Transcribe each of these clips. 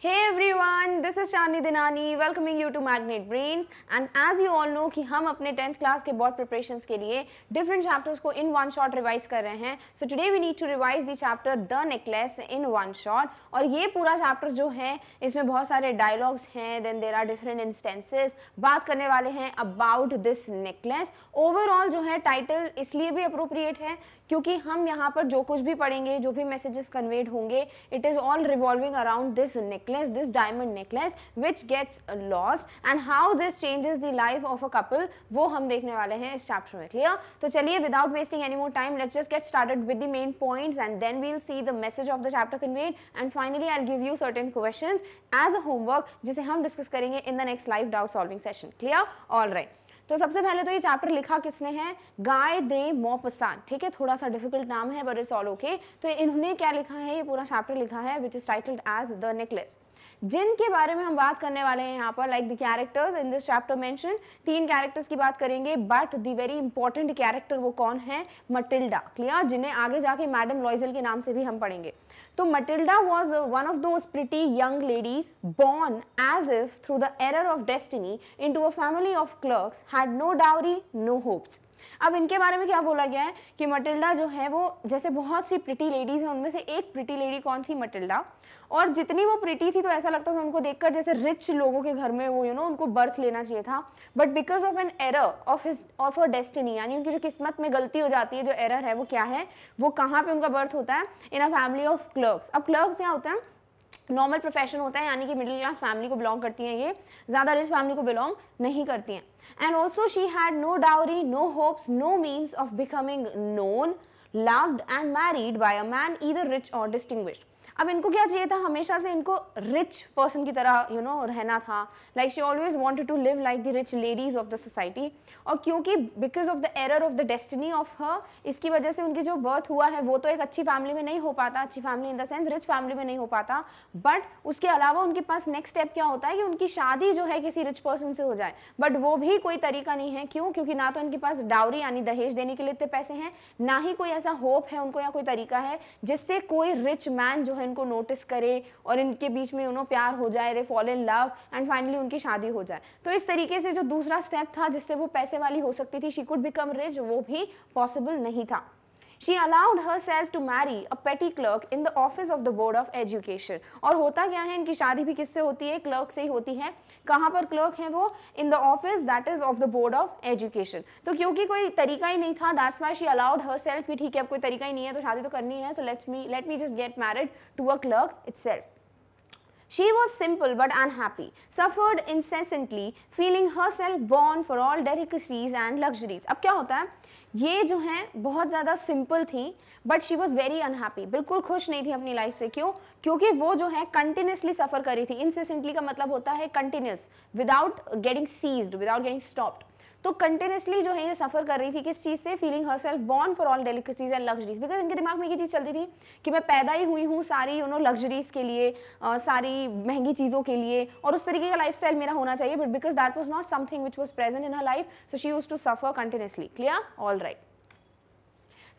Hey everyone. Everyone this is Shani Dinani welcoming you to Magnet Brain and as you all know कि हम अपने tenth class के board preparation के लिए different chapters को इन वन शॉट रिवाइज कर रहे हैं so today we need to revise the chapter the necklace in one shot और ये पूरा चैप्टर जो है इसमें बहुत सारे डायलॉग्स हैं then there are different instances बात करने वाले हैं अबाउट दिस नेकलेस ओवरऑल जो है टाइटल इसलिए भी अप्रोप्रिएट है क्योंकि हम यहाँ पर जो कुछ भी पढ़ेंगे जो भी मैसेजेस कन्वेड होंगे it is all revolving around this necklace this dia diamond necklace which gets lost and how this changes the life of a couple वो हम देखने वाले हैं इस चैप्टर में क्लियर तो चलिए without wasting any more time let's just get started with the main points and then we'll see the message of the chapter conveyed and finally I give you certain question as a homework जिसे हम discuss करेंगे in the next live doubt solving session clear all right तो सबसे पहले तो ये chapter लिखा किसने है गाय दे मोपसान ठीक है थोड़ा सा डिफिकल्ट नाम है बट इट्स ऑल ओके तो इन्होंने क्या लिखा है ये पूरा चैप्टर लिखा है which is titled as the necklace जिनके बारे में हम बात करने वाले हैं यहाँ पर like the characters in this chapter mention तीन कैरेक्टर्स की बात करेंगे but the very important character वो कौन है मटिल्डा क्लियर जिन्हें आगे जाके मैडम लॉइजल के नाम से भी हम पढ़ेंगे तो Matilda was one of those pretty young ladies born as if through the error of destiny into a family of clerk had no dowry no hopes अब इनके बारे में क्या बोला गया है कि मटिल्डा जो है वो जैसे बहुत सी प्रिटी लेडीज़ हैं उनमें से एक प्रिटी लेडी कौन थी मटिल्डा और जितनी वो प्रिटी थी तो ऐसा लगता था उनको देखकर जैसे रिच लोगों के घर में वो यू नो उनको बर्थ लेना चाहिए था but because of an error of his of a destiny यानी उनकी जो किस्मत में गलती हो जाती है जो एरर है वो क्या है वो कहाँ पे उनका बर्थ होता है in a family of clerks अब क्लर्क्स क्या होते हैं नॉर्मल प्रोफेशन होता है यानी कि मिडिल क्लास फैमिली को बिलोंग करती हैं ये ज़्यादा रिच फैमिली को बिलोंग नहीं करती हैं and also she had no dowry no hopes no means of becoming known loved and married by a man either rich or distinguished अब इनको क्या चाहिए था हमेशा से इनको रिच पर्सन की तरह यू you नो know, रहना था like she always wanted to live like the rich ladies of the society और क्योंकि because of the error of the destiny of her इसकी वजह से उनकी जो बर्थ हुआ है वो तो एक अच्छी फैमिली में नहीं हो पाता अच्छी family in the sense rich family में नहीं हो पाता बट उसके अलावा उनके पास नेक्स्ट स्टेप क्या होता है कि उनकी शादी जो है किसी रिच पर्सन से हो जाए बट वो भी कोई तरीका नहीं है क्यों क्योंकि ना तो इनके पास डावरी यानी दहेज देने के लिए इतने पैसे हैं ना ही कोई ऐसा होप है उनको या कोई तरीका है जिससे कोई रिच मैन जो है इनको नोटिस करे और इनके बीच में यू प्यार हो जाए they fall in love and finally उनकी शादी हो जाए तो इस तरीके से जो दूसरा स्टेप था जिससे वो पैसे वाली हो सकती थी शी कुड बिकम रिच वो भी पॉसिबल नहीं था she allowed herself to marry a petty clerk in the office of the board of education और होता क्या है इनकी शादी भी किससे होती है क्लर्क से ही होती है कहाँ पर क्लर्क है वो in the office that is of the board of education तो क्योंकि कोई तरीका ही नहीं था that's why she allowed herself कि ठीक है अब कोई तरीका ही नहीं है तो शादी तो करनी है so let's me let me just get married to a clerk it's She was simple but unhappy, suffered incessantly, feeling herself born for all delicacies and luxuries. अब क्या होता है ये जो हैं बहुत ज़्यादा सिंपल थी but she was very unhappy बिल्कुल खुश नहीं थी अपनी लाइफ से क्यों क्योंकि वो जो है कंटिन्यूसली सफ़र कर रही थी इनसेसेंटली का मतलब होता है continuous without getting ceased without getting stopped तो कंटिन्यूसली जो है ये सफ़र कर रही थी किस चीज़ से feeling herself born for all delicacies and luxuries because इनके दिमाग में ये चीज़ चलती थी कि मैं पैदा ही हुई हूँ सारी यू नो लग्जरीज़ के लिए आ, सारी महंगी चीज़ों के लिए और उस तरीके का लाइफ मेरा होना चाहिए but because that was not something which was present in her life so she use to suffer continuously clear all right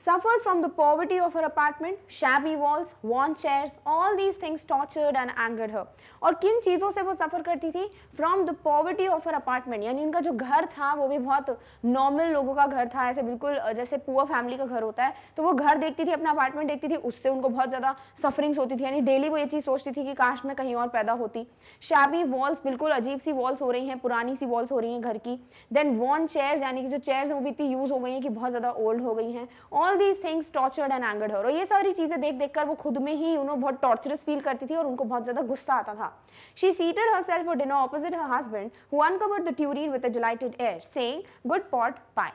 suffered from the poverty of her apartment, shabby walls, worn chairs, all these things tortured and angered her. और किन चीज़ों से वो suffer करती थी from the poverty of her apartment यानी उनका जो घर था वो भी बहुत नॉर्मल लोगों का घर था ऐसे बिल्कुल जैसे पुअर फैमिली का घर होता है तो वो घर देखती थी अपना अपार्टमेंट देखती थी उससे उनको बहुत ज़्यादा सफरिंग्स होती थी यानी डेली वो ये चीज़ सोचती थी कि काश मैं कहीं और पैदा होती शैबी वॉल्स बिल्कुल अजीब सी वॉल्स हो रही हैं पुरानी सी वॉल्स हो रही हैं घर की देन वॉन चेयर्स यानी कि जो चेयर्स हैं वो भी इतनी यूज़ हो गई हैं कि बहुत ज़्यादा ओल्ड हो गई हैं और all these things tortured and angered her और ये सारी चीज़ें देख देख कर वो खुद में ही उन्होंने बहुत टॉर्चरस फील करती थी और उनको बहुत ज़्यादा गुस्सा आता था she seated herself dinner opposite her husband who uncovered the tureen with a delighted air saying good pot pie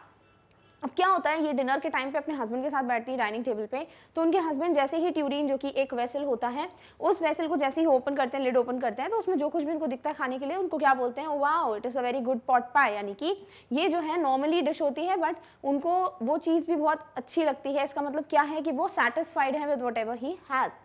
अब क्या होता है ये डिनर के टाइम पे अपने हस्बैंड के साथ बैठती है डाइनिंग टेबल पे तो उनके हस्बैंड जैसे ही ट्यूरिन जो कि एक वेसल होता है उस वेसल को जैसे ही ओपन करते हैं लिड ओपन करते हैं तो उसमें जो कुछ भी उनको दिखता है खाने के लिए उनको क्या बोलते हैं wow it is a very good pot pie यानी कि ये जो है नॉर्मली डिश होती है बट उनको वो चीज़ भी बहुत अच्छी लगती है इसका मतलब क्या है कि वो सेटिस्फाइड है with whatever he has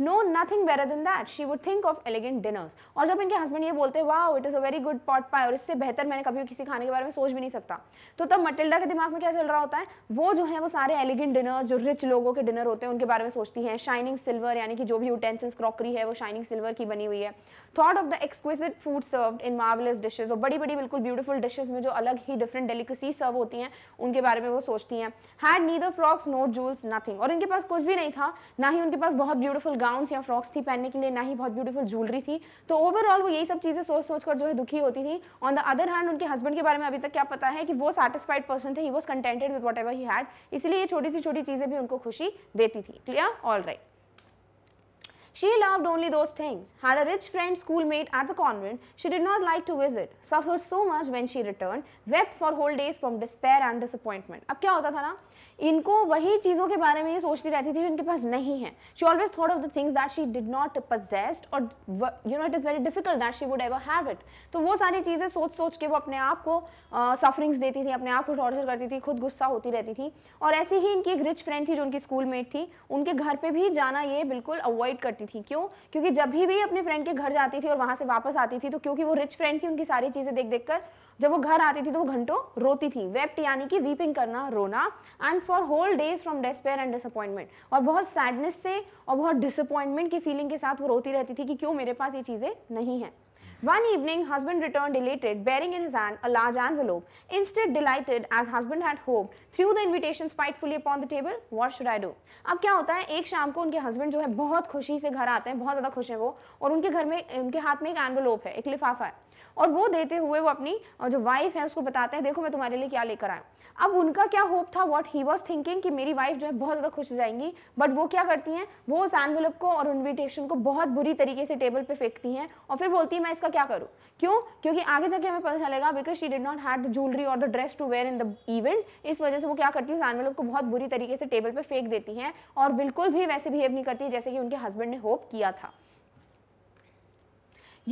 no nothing better than that she would think of elegant dinners और जब इनके हस्बैंड ये बोलते हैं वाह it is a very good pot pie और इससे बेहतर मैंने कभी किसी खाने के बारे में सोच भी नहीं सकता तो तब मटिल्डा के दिमाग में क्या चल रहा होता है वो जो है वो सारे एलिगेंट डिनर जो रिच लोगों के डिनर होते हैं उनके बारे में सोचती है शाइनिंग सिल्वर यानी कि जो भी यूटेंसिल्स क्रॉकरी है वो शाइनिंग सिल्वर की बनी हुई है thought of the exquisite food serve in marvellous dishes और बड़ी बड़ी बिल्कुल ब्यूटीफुल डिशेज में जो अलग ही डिफरेंट डेलिकेसी सर्व होती हैं उनके बारे में वो सोचती हैं had neither frocks no jewels nothing और इनके पास कुछ भी नहीं था ना ही उनके पास बहुत ब्यूटीफुल गाउन्स या फ्रॉक्स थी पहनने के लिए ना ही बहुत ब्यूटीफुल ज्वेलरी थी तो ओवरऑल वो यही सब चीज़ें सोच सोच कर जो है दुखी होती थी ऑन द अदर हैंड उनके हस्बैंड के बारे में अभी तक क्या पता है कि वो सेटिस्फाइड पर्सन थे he was contented with whatever he had इसलिए ये छोटी सी छोटी चीज़ें भी उनको खुशी देती थी clear all right She loved only those things, had a rich friend schoolmate at the convent she did not like to visit, suffered so much when she returned, wept for whole days from despair and disappointment. अब क्या होता था ना इनको वही चीज़ों के बारे में ये सोचती रहती थी जो इनके पास नहीं है she always thought of the things that she did not possessed और you know it is very difficult that she would ever have it तो वो सारी चीज़ें सोच सोच के वो अपने आप को सफरिंग्स uh, देती थी अपने आप को टॉर्चर करती थी खुद गुस्सा होती रहती थी और ऐसे ही इनकी एक रिच फ्रेंड थी जो उनकी स्कूल मेट थी उनके घर पर भी जाना ये बिल्कुल अवॉइड करती करती थी क्यों क्योंकि जब भी भी अपने फ्रेंड के घर जाती थी और वहां से वापस आती थी तो क्योंकि वो रिच फ्रेंड थी उनकी सारी चीज़ें देख देख कर जब वो घर आती थी तो वो घंटों रोती थी वेप्ट यानी कि वीपिंग करना रोना and for whole days from despair and disappointment और बहुत सैडनेस से और बहुत डिसअपॉइंटमेंट की फीलिंग के साथ वो रोती रहती थी कि क्यों मेरे पास ये चीज़ें नहीं हैं One evening, husband returned elated, bearing in his hand a large envelope. Instead, delighted as husband had hoped, threw the invitation spitefully upon the table. What should I do? अब क्या होता है एक शाम को उनके हस्बैंड जो है बहुत खुशी से घर आते हैं बहुत ज़्यादा खुश हैं वो और उनके घर में उनके हाथ में एक एनवलोप है एक लिफाफा है और वो देते हुए वो अपनी जो वाइफ है उसको बताते हैं देखो मैं तुम्हारे लिए क्या लेकर आया अब उनका क्या होप था वॉट ही वॉज थिंकिंग कि मेरी वाइफ जो है बहुत ज़्यादा खुश हो जाएंगी बट वो क्या करती हैं वो उस एनवलप को और इन्विटेशन को बहुत बुरी तरीके से टेबल पे फेंकती हैं और फिर बोलती हैं मैं इसका क्या करूँ क्यों क्योंकि आगे जाके हमें पता चलेगा because she did not had the jewellery और the dress to wear in the event इस वजह से वो क्या करती है उस एनवलप को बहुत बुरी तरीके से टेबल पर फेंक देती हैं और बिल्कुल भी वैसे बिहेव नहीं करती जैसे कि उनके हस्बैंड ने होप किया था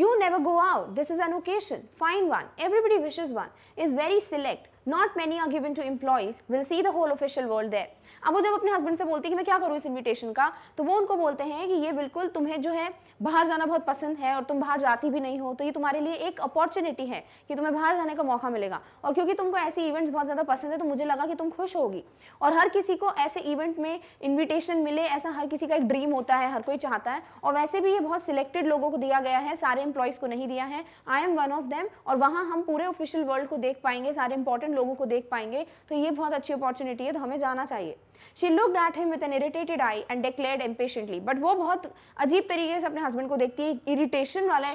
you never go out this is an occasion fine one everybody wishes one is very select not many are given to employees will see the whole official world there अब वो जब अपने husband से बोलती है कि मैं क्या करूँ इस इन्विटेशन का तो वो उनको बोलते हैं कि ये बिल्कुल तुम्हें जो है बाहर जाना बहुत पसंद है और तुम बाहर जाती भी नहीं हो तो ये तुम्हारे लिए एक अपॉर्चुनिटी है कि तुम्हें बाहर जाने का मौका मिलेगा और क्योंकि तुमको ऐसे इवेंट्स बहुत ज़्यादा पसंद है तो मुझे लगा कि तुम खुश होगी और हर किसी को ऐसे इवेंट में इन्विटेशन मिले ऐसा हर किसी का एक ड्रीम होता है हर कोई चाहता है और वैसे भी ये बहुत सिलेक्टेड लोगों को दिया गया है सारे एम्प्लॉयज़ को नहीं दिया है I am one of them और वहाँ हम पूरे ऑफिशियल वर्ल्ड को देख पाएंगे सारे इंपॉर्टेंट हम लोगों को देख पाएंगे तो ये बहुत अच्छी अपॉर्चुनिटी है तो हमें जाना चाहिए she looked at him with an irritated eye and declared impatiently but वो बहुत अजीब तरीके से अपने हस्बैंड को देखती है इरिटेशन वाले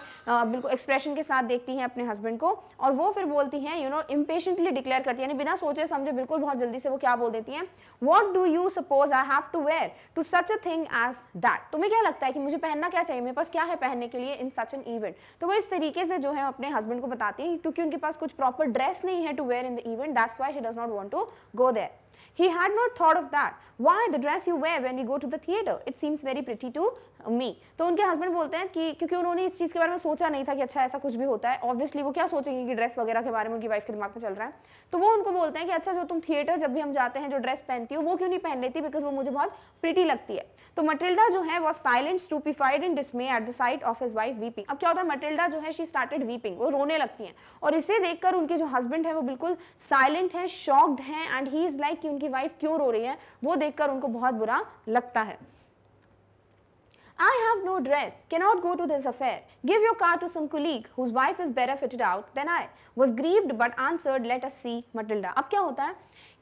बिल्कुल एक्सप्रेशन के साथ देखती हैं अपने हस्बैंड को और वो फिर बोलती हैं यू नो इम्पेशेंटली डिक्लेयर करती है यानी बिना सोचे समझे बिल्कुल बहुत जल्दी से वो क्या बोल देती हैं what do you suppose I have to wear to such a thing as that तुम्हें क्या लगता है कि मुझे पहनना क्या चाहिए मेरे पास क्या है पहनने के लिए इन सच एन इवेंट तो वो इस तरीके से जो है अपने हस्बैंड को बताती है क्योंकि उनके पास कुछ प्रॉपर ड्रेस नहीं है to wear in the event that's why she does not want to go there He had not thought of that. Why the dress you wear when you go to the theater? It seems very pretty to me तो उनके husband बोलते हैं कि क्योंकि उन्होंने इस चीज़ के बारे में सोचा नहीं था कि अच्छा ऐसा कुछ भी होता है ऑब्वियसली वो क्या सोचेंगे कि ड्रेस वगैरह के बारे में उनकी वाइफ के दिमाग में चल रहा है तो वो उनको बोलते हैं कि अच्छा जो तुम थिएटर जब भी हम जाते हैं जो ड्रेस पहनती हो वो क्यों नहीं पहन लेती बिकॉज वो मुझे बहुत प्रिटी लगती है तो मटिल्डा जो है वो silent stupefied in dismay at the sight of his wife weeping अब क्या होता है मटिल्डा जो है शी स्टार्टेड वीपिंग वो रोने लगती है और इसे देखकर उनके जो हस्बैंड है वो बिल्कुल साइलेंट है शॉक्ड है एंड ही इज़ लाइक कि उनकी वाइफ क्यों रो रही है वो देखकर उनको बहुत बुरा लगता है I have no dress, cannot go to this affair. Give your car to some colleague whose wife is better fitted out than I. Was grieved but answered, let us see Matilda. Ab kya hota hai?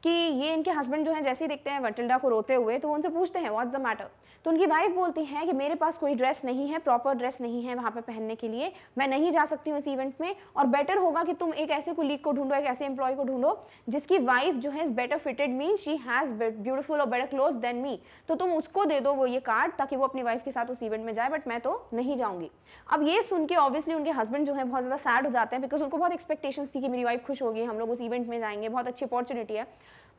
कि ये इनके husband जो हैं जैसे ही देखते हैं वटिल्डा को रोते हुए तो उनसे पूछते हैं व्हाट्स द मैटर तो उनकी वाइफ बोलती हैं कि मेरे पास कोई ड्रेस नहीं है प्रॉपर ड्रेस नहीं है वहाँ पर पहनने के लिए मैं नहीं जा सकती हूँ इस इवेंट में और बेटर होगा कि तुम एक ऐसे लीग को ढूंढो एक ऐसे एम्प्लॉय को ढूंढो जिसकी वाइफ जो है is better fitted mean she has beautiful और बेटर क्लोज देन मी तो तुम उसको दे दो वो ये कार्ड ताकि वो अपनी वाइफ के साथ उस इवेंट में जाए बट मैं तो नहीं जाऊँगी अब ये सुन के ऑब्वियसली उनके हस्बैंड जो है बहुत ज़्यादा सैड हो जाते हैं बिकॉज उनको बहुत एक्सपेक्टेशंस थी कि मेरी वाइफ खुश होगी हम लोग उस इवेंट में जाएंगे बहुत अच्छी अपॉर्चुनिटी है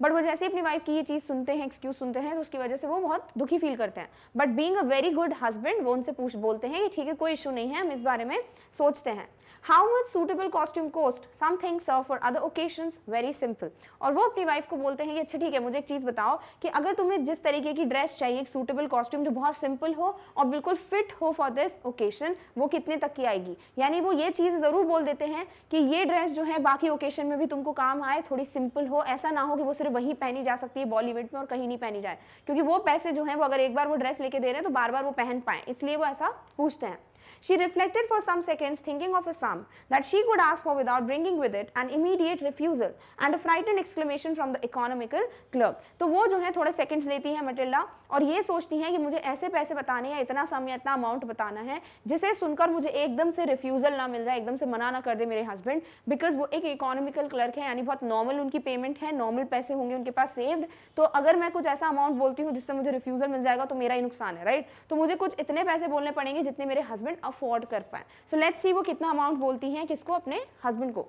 बट वो जैसे ही अपनी वाइफ की ये चीज़ सुनते हैं एक्सक्यूज सुनते हैं तो उसकी वजह से वो बहुत दुखी फील करते हैं but being a very good husband वो उनसे पूछ बोलते हैं कि ठीक है कोई इशू नहीं है हम इस बारे में सोचते हैं how much suitable costume cost something serve for other occasion very simple और वो अपनी वाइफ को बोलते हैं कि अच्छा ठीक है मुझे एक चीज़ बताओ कि अगर तुम्हें जिस तरीके की ड्रेस चाहिए एक सूटेबल कॉस्ट्यूम जो बहुत सिंपल हो और बिल्कुल फिट हो फॉर दिस ओकेशन वो कितने तक की आएगी यानी वो ये चीज़ ज़रूर बोल देते हैं कि ये ड्रेस जो है बाकी ओकेशन में भी तुमको काम आए थोड़ी सिंपल हो ऐसा ना हो कि वो सिर्फ वहीं पहनी जा सकती है बॉलीवुड में और कहीं नहीं पहनी जाए क्योंकि वो पैसे जो है वो अगर एक बार वो ड्रेस लेके दे रहे हैं तो बार बार वो पहन पाएँ इसलिए वो ऐसा पूछते हैं She reflected for some seconds thinking of a sum that she could ask for without bringing with it an immediate refusal and a frightened exclamation from the economical clerk. तो वो जो है थोड़े seconds लेती है मटिल्डा और ये सोचती है कि मुझे ऐसे पैसे बताने या इतना सम या इतना अमाउंट बताना है जिसे सुनकर मुझे एकदम से रिफ्यूज़ल ना मिल जाए एकदम से मना ना कर दे मेरे हस्बैंड बिकॉज वो एक इकोनॉमिकल क्लर्क है यानी बहुत नॉर्मल उनकी पेमेंट है नॉर्मल पैसे होंगे उनके पास सेव्ड तो अगर मैं कुछ ऐसा अमाउंट बोलती हूँ जिससे मुझे रिफ्यूज़ल मिल जाएगा तो मेरा ही नुकसान है राइट तो मुझे कुछ इतने पैसे बोलने पड़ेंगे जितने मेरे हस्बैंड हस्बैंड अफोर्ड कर पाए सो लेट्स सी वो कितना अमाउंट बोलती हैं किसको अपने हस्बैंड को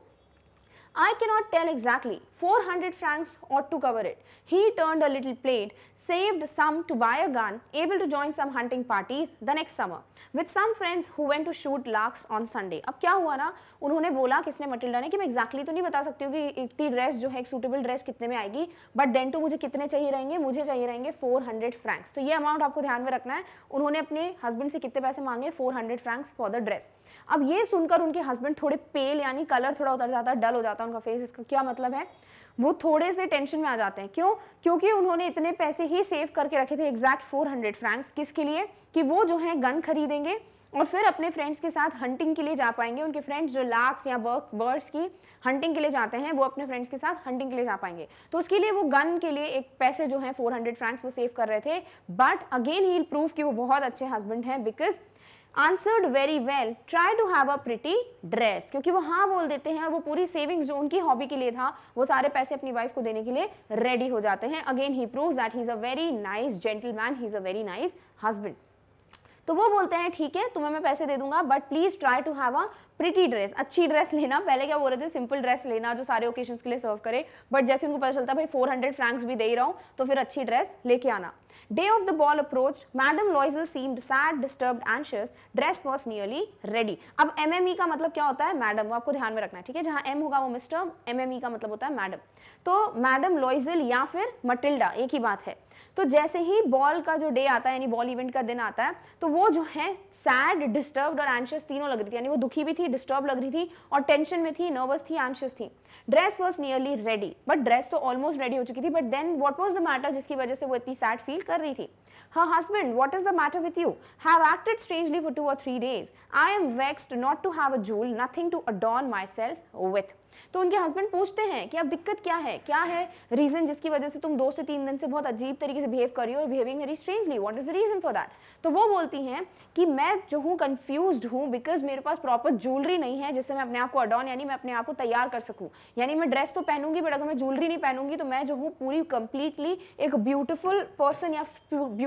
I can not tell exactly 400 francs ought to cover it. He turned a little plate, saved some to buy a gun, able to join some hunting parties the next summer with some friends who went to shoot larks on Sunday. अब क्या हुआ ना उन्होंने बोला किसने Matilda ने कि मैं एग्जैक्टली exactly तो नहीं बता सकती हूँ कि इतनी ड्रेस जो है एक सूटेबल ड्रेस कितने में आएगी but then तो मुझे कितने चाहिए रहेंगे मुझे चाहिए रहेंगे 400 francs. तो ये अमाउंट आपको ध्यान में रखना है उन्होंने अपने हस्बैंड से कितने पैसे मांगे 400 francs for the dress. अब ये सुनकर उनके हस्बैंड थोड़े पेल यानी कलर थोड़ा उतर जाता है डल हो जाता है उनका फेस इसका क्या मतलब है वो थोड़े से टेंशन में आ जाते हैं क्यों क्योंकि उन्होंने इतने पैसे ही सेव करके रखे थे एग्जैक्ट 400 फ्रैंक्स किसके लिए कि वो जो है गन खरीदेंगे और फिर अपने फ्रेंड्स के साथ हंटिंग के लिए जा पाएंगे उनके फ्रेंड्स जो लाक्स या बर्क बर्ड्स की हंटिंग के लिए जाते हैं वो अपने फ्रेंड्स के साथ हंटिंग के लिए जा पाएंगे तो उसके लिए वो गन के लिए एक पैसे जो है 400 फ्रैंक्स वो सेव कर रहे थे बट अगेन ही प्रूव कि वो बहुत अच्छे हस्बैंड हैं because answered very well try to have a pretty dress क्योंकि वो हाँ बोल देते हैं और वो पूरी सेविंग जो उनकी हॉबी के लिए था वो सारे पैसे अपनी वाइफ को देने के लिए रेडी हो जाते हैं again he prove that he is a very nice gentleman he is a very nice husband तो वो बोलते हैं ठीक है तुम्हें मैं पैसे दे दूंगा but please try to have a pretty dress अच्छी ड्रेस लेना पहले क्या बोल रहे थे सिंपल ड्रेस लेना जो सारे ओकेजन के लिए सर्व करे बट जैसे उनको पता चलता भाई फोर हंड्रेड फ्रैंक्स भी दे ही रहा हूँ तो फिर अच्छी ड्रेस लेके आना Day of the ball approached, madam Loisel seemed sad, disturbed, anxious. Dress was nearly ready. अब MME का मतलब क्या होता है मैडम वो आपको ध्यान में रखना है ठीक है जहाँ M होगा वो मिस्टर MME का मतलब होता है मैडम तो मैडम लॉइजल या फिर मटिल्डा एक ही बात है तो जैसे ही बॉल का जो डे आता है यानी बॉल इवेंट का दिन आता है तो वो जो है सैड डिस्टर्ब और एंशियस तीनों लग रही थी यानी वो दुखी भी थी डिस्टर्ब लग रही थी और टेंशन में थी नर्वस थी एंशियस थी dress was nearly ready but dress तो ऑलमोस्ट रेडी हो चुकी थी but then what was the matter जिसकी वजह से वो इतनी सैड फील कर रही थी Her husband, what is the matter with you? Have acted strangely for two or three days. I am vexed not to have a jewel, nothing to adorn myself with. तो उनके husband पूछते हैं कि अब दिक्कत क्या है क्या है रीजन जिसकी वजह से तुम दो से तीन दिन से बहुत अजीब तरीके से बिहेव कर रही हो behaving very strangely what is the reason for that तो वो बोलती हैं कि मैं जो हूँ कंफ्यूज हूँ बिकॉज मेरे पास प्रॉपर ज्वेलरी नहीं है जिससे मैं अपने आप को अडॉन यानी मैं अपने आप को तैयार कर सकूँ यानी मैं ड्रेस तो पहनूंगी बट अगर मैं ज्वेलरी नहीं पहनूंगी तो मैं जो हूँ पूरी कंप्लीटली एक ब्यूटिफुल पर्सन या